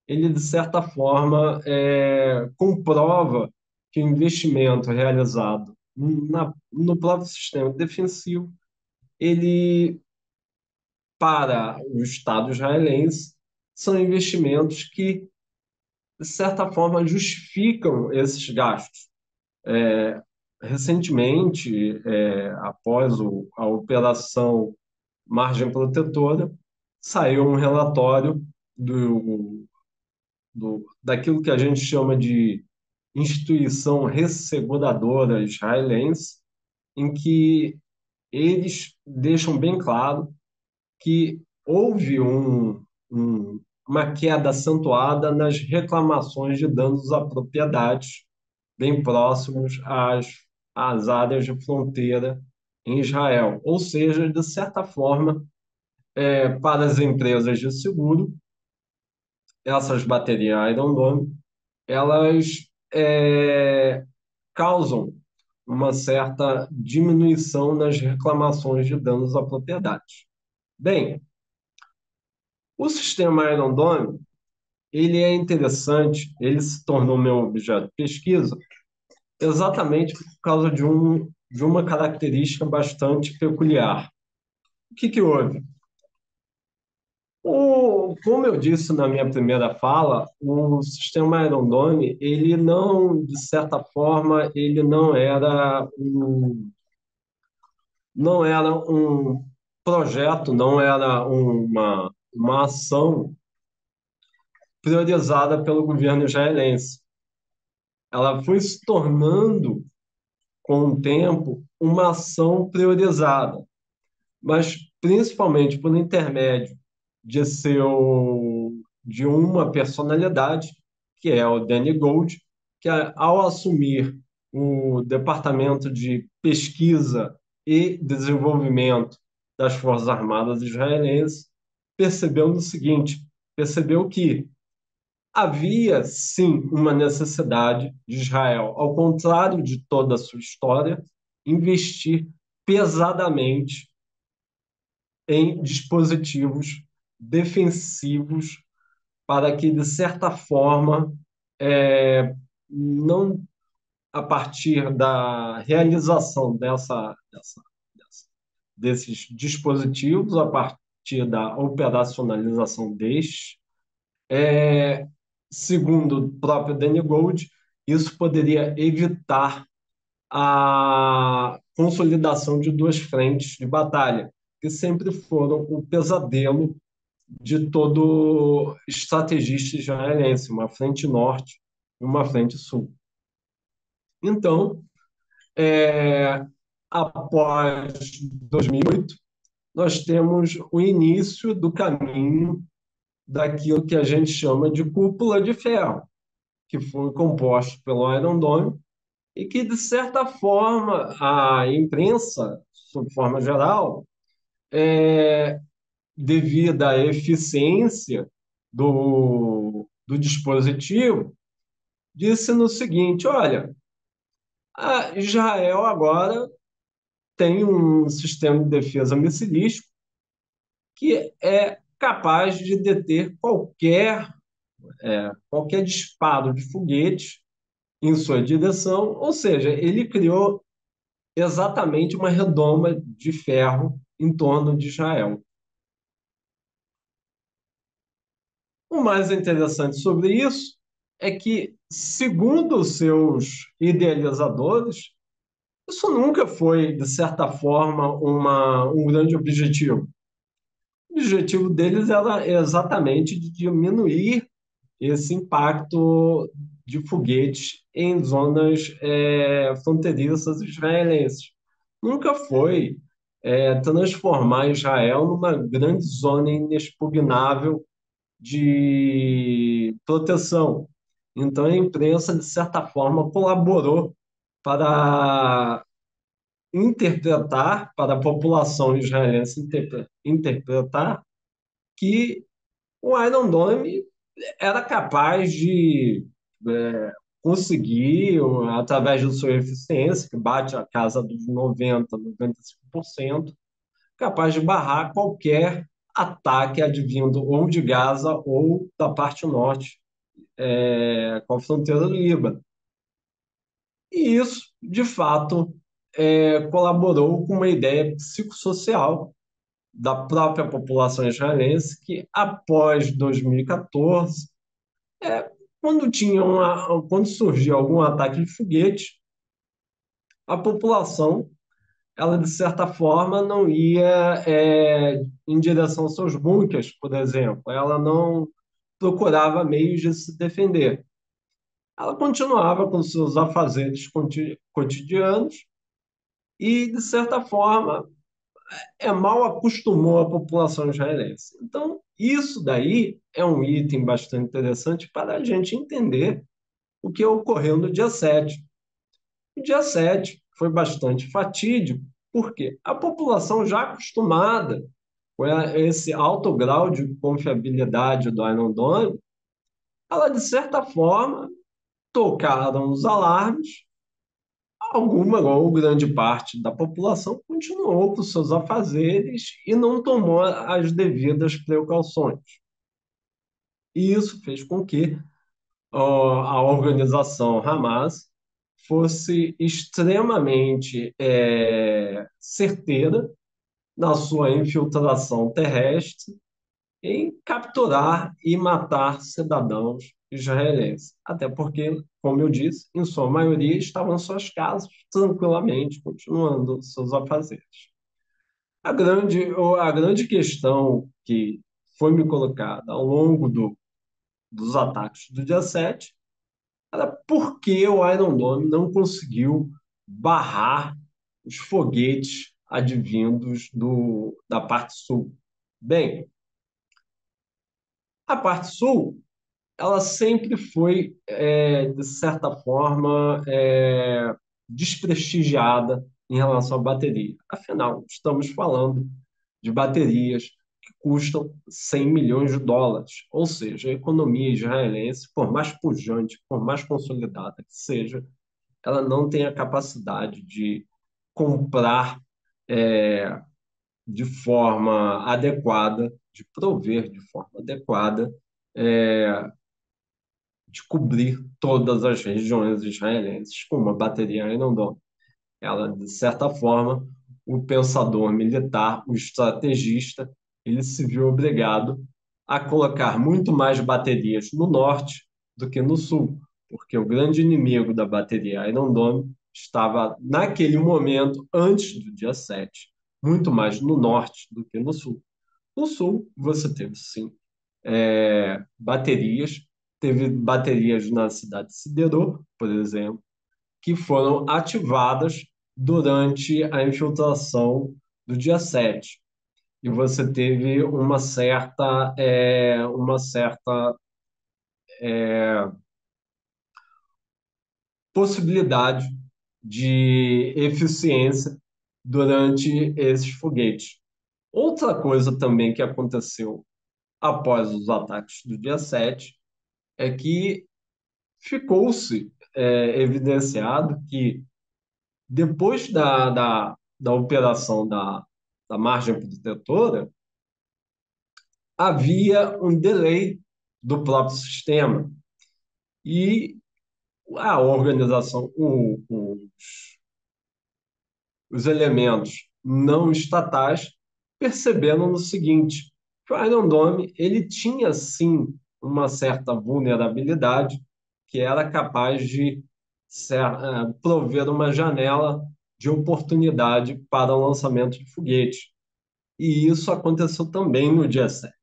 ele, de certa forma, é, comprova que o investimento realizado na, no próprio sistema defensivo, ele, para o Estado israelense, são investimentos que de certa forma, justificam esses gastos. É, recentemente, é, após o, a operação Margem Protetora, saiu um relatório do, do, daquilo que a gente chama de instituição resseguradora israelense, em que eles deixam bem claro que houve um, um, uma queda acentuada nas reclamações de danos a propriedades bem próximos às, às áreas de fronteira em Israel. Ou seja, de certa forma, é, para as empresas de seguro, essas baterias Iron Dome, elas é, causam uma certa diminuição nas reclamações de danos à propriedade. Bem, o sistema Iron Dome, ele é interessante, ele se tornou meu objeto de pesquisa exatamente por causa de, um, de uma característica bastante peculiar. O que, que houve? O, como eu disse na minha primeira fala, o sistema Iron Dome, ele não, de certa forma, ele não era um, não era um projeto, não era uma uma ação priorizada pelo governo israelense. Ela foi se tornando, com o tempo, uma ação priorizada, mas principalmente por intermédio de seu de uma personalidade que é o Danny Gold, que ao assumir o departamento de pesquisa e desenvolvimento das Forças Armadas israelenses, percebeu o seguinte: percebeu que havia sim uma necessidade de Israel, ao contrário de toda a sua história, investir pesadamente em dispositivos defensivos para que, de certa forma, é, não a partir da realização dessa, dessa desses dispositivos, a partir te dá ou pedaço deste. É, segundo o próprio Danny Gold, isso poderia evitar a consolidação de duas frentes de batalha, que sempre foram o pesadelo de todo estrategista israelense, uma frente norte e uma frente sul. Então, é, após 2008, nós temos o início do caminho daquilo que a gente chama de cúpula de ferro, que foi composto pelo Iron Dome e que, de certa forma, a imprensa, sob forma geral, é, devido à eficiência do, do dispositivo, disse no seguinte: olha, Israel agora tem um sistema de defesa missilístico que é capaz de deter qualquer, é, qualquer disparo de foguete em sua direção, ou seja, ele criou exatamente uma redoma de ferro em torno de Israel. O mais interessante sobre isso é que, segundo os seus idealizadores, isso nunca foi, de certa forma, uma, um grande objetivo. O objetivo deles era exatamente de diminuir esse impacto de foguetes em zonas é, fronteiriças israelenses. Nunca foi é, transformar Israel numa grande zona inexpugnável de proteção. Então, a imprensa, de certa forma, colaborou para interpretar, para a população israelense interpretar, que o Iron Dome era capaz de é, conseguir, através de sua eficiência, que bate a casa dos 90%, 95%, capaz de barrar qualquer ataque advindo ou de Gaza ou da parte norte, é, com a fronteira do Líbano. E isso, de fato, é, colaborou com uma ideia psicossocial da própria população israelense que, após 2014, é, quando, tinha uma, quando surgia algum ataque de foguete, a população, ela de certa forma, não ia é, em direção aos seus bunkers, por exemplo. Ela não procurava meios de se defender. Ela continuava com seus afazeres cotidianos e, de certa forma, é, é mal acostumou a população israelense. Então, isso daí é um item bastante interessante para a gente entender o que ocorreu no dia 7. O dia 7 foi bastante fatídico, porque a população já acostumada com esse alto grau de confiabilidade do Iron Dome, ela, de certa forma, tocaram os alarmes, alguma ou grande parte da população continuou com seus afazeres e não tomou as devidas precauções. E isso fez com que a organização Hamas fosse extremamente é, certeira na sua infiltração terrestre em capturar e matar cidadãos israelense. Até porque, como eu disse, em sua maioria estavam em suas casas, tranquilamente, continuando seus afazeres. A grande, a grande questão que foi me colocada ao longo do, dos ataques do dia 7 era por que o Iron Dome não conseguiu barrar os foguetes advindos do, da parte sul. Bem, a parte sul ela sempre foi, é, de certa forma, é, desprestigiada em relação à bateria. Afinal, estamos falando de baterias que custam 100 milhões de dólares, ou seja, a economia israelense, por mais pujante, por mais consolidada que seja, ela não tem a capacidade de comprar é, de forma adequada, de prover de forma adequada é, de cobrir todas as regiões israelenses com uma bateria Iron Ela, de certa forma, o pensador militar, o estrategista, ele se viu obrigado a colocar muito mais baterias no norte do que no sul, porque o grande inimigo da bateria Iron Dome estava, naquele momento, antes do dia 7, muito mais no norte do que no sul. No sul, você teve, sim, é, baterias teve baterias na cidade de Siderô, por exemplo, que foram ativadas durante a infiltração do dia 7. E você teve uma certa, é, uma certa é, possibilidade de eficiência durante esses foguetes. Outra coisa também que aconteceu após os ataques do dia 7 é que ficou-se é, evidenciado que depois da, da, da operação da, da margem protetora, havia um delay do próprio sistema. E a organização, o, os, os elementos não estatais perceberam o seguinte, que o Iron Dome ele tinha, sim, uma certa vulnerabilidade que era capaz de ser, eh, prover uma janela de oportunidade para o lançamento de foguete. E isso aconteceu também no dia 7.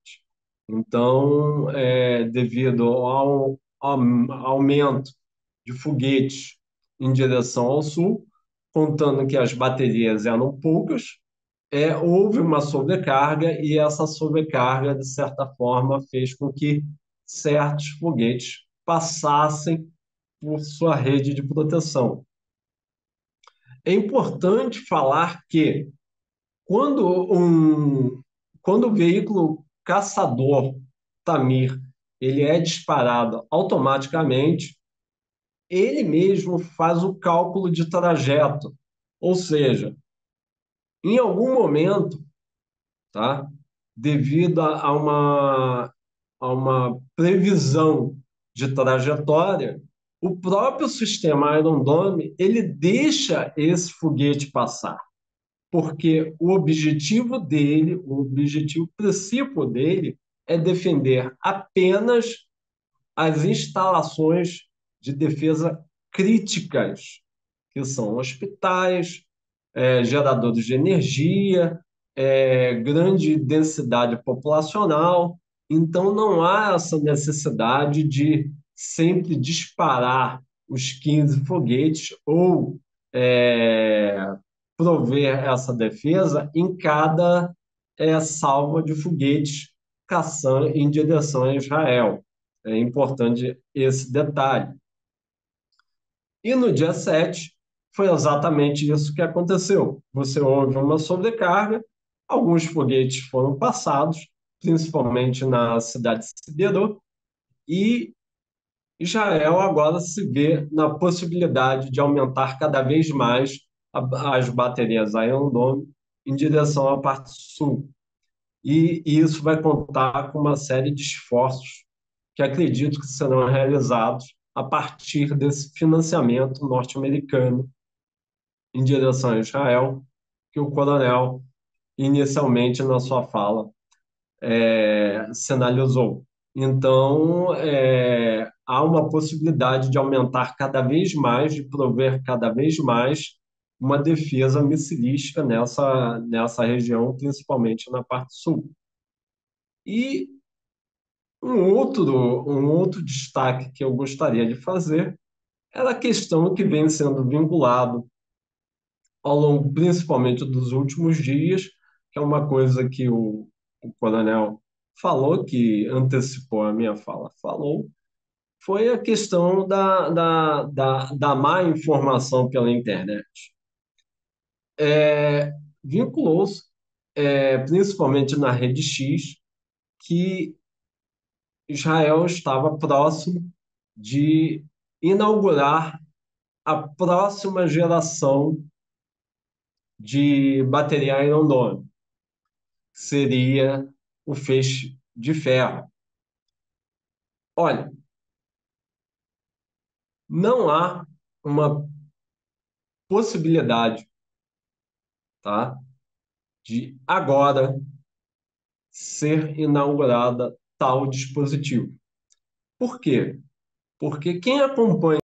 Então, é, devido ao, ao aumento de foguetes em direção ao sul, contando que as baterias eram poucas, é, houve uma sobrecarga e essa sobrecarga, de certa forma, fez com que certos foguetes passassem por sua rede de proteção. É importante falar que quando, um, quando o veículo caçador Tamir ele é disparado automaticamente, ele mesmo faz o cálculo de trajeto, ou seja, em algum momento, tá? devido a, uma a uma previsão de trajetória, o próprio sistema Iron Dome ele deixa esse foguete passar, porque o objetivo dele, o objetivo principal dele é defender apenas as instalações de defesa críticas, que são hospitais, é, geradores de energia, é, grande densidade populacional, então, não há essa necessidade de sempre disparar os 15 foguetes ou é, prover essa defesa em cada é, salva de foguetes caçando em direção a Israel. É importante esse detalhe. E no dia 7, foi exatamente isso que aconteceu. Você houve uma sobrecarga, alguns foguetes foram passados, principalmente na cidade de Siderô, e Israel agora se vê na possibilidade de aumentar cada vez mais as baterias Iron em direção à parte sul. E, e isso vai contar com uma série de esforços que acredito que serão realizados a partir desse financiamento norte-americano em direção a Israel, que o coronel, inicialmente na sua fala, é, sinalizou. Então, é, há uma possibilidade de aumentar cada vez mais, de prover cada vez mais uma defesa missilística nessa, nessa região, principalmente na parte sul. E um outro, um outro destaque que eu gostaria de fazer era é a questão que vem sendo vinculado ao longo, principalmente dos últimos dias, que é uma coisa que o o coronel falou, que antecipou a minha fala, falou, foi a questão da, da, da, da má informação pela internet. É, Vinculou-se, é, principalmente na rede X, que Israel estava próximo de inaugurar a próxima geração de bateria Iron Dome seria o feixe de ferro. Olha, não há uma possibilidade tá, de agora ser inaugurada tal dispositivo. Por quê? Porque quem acompanha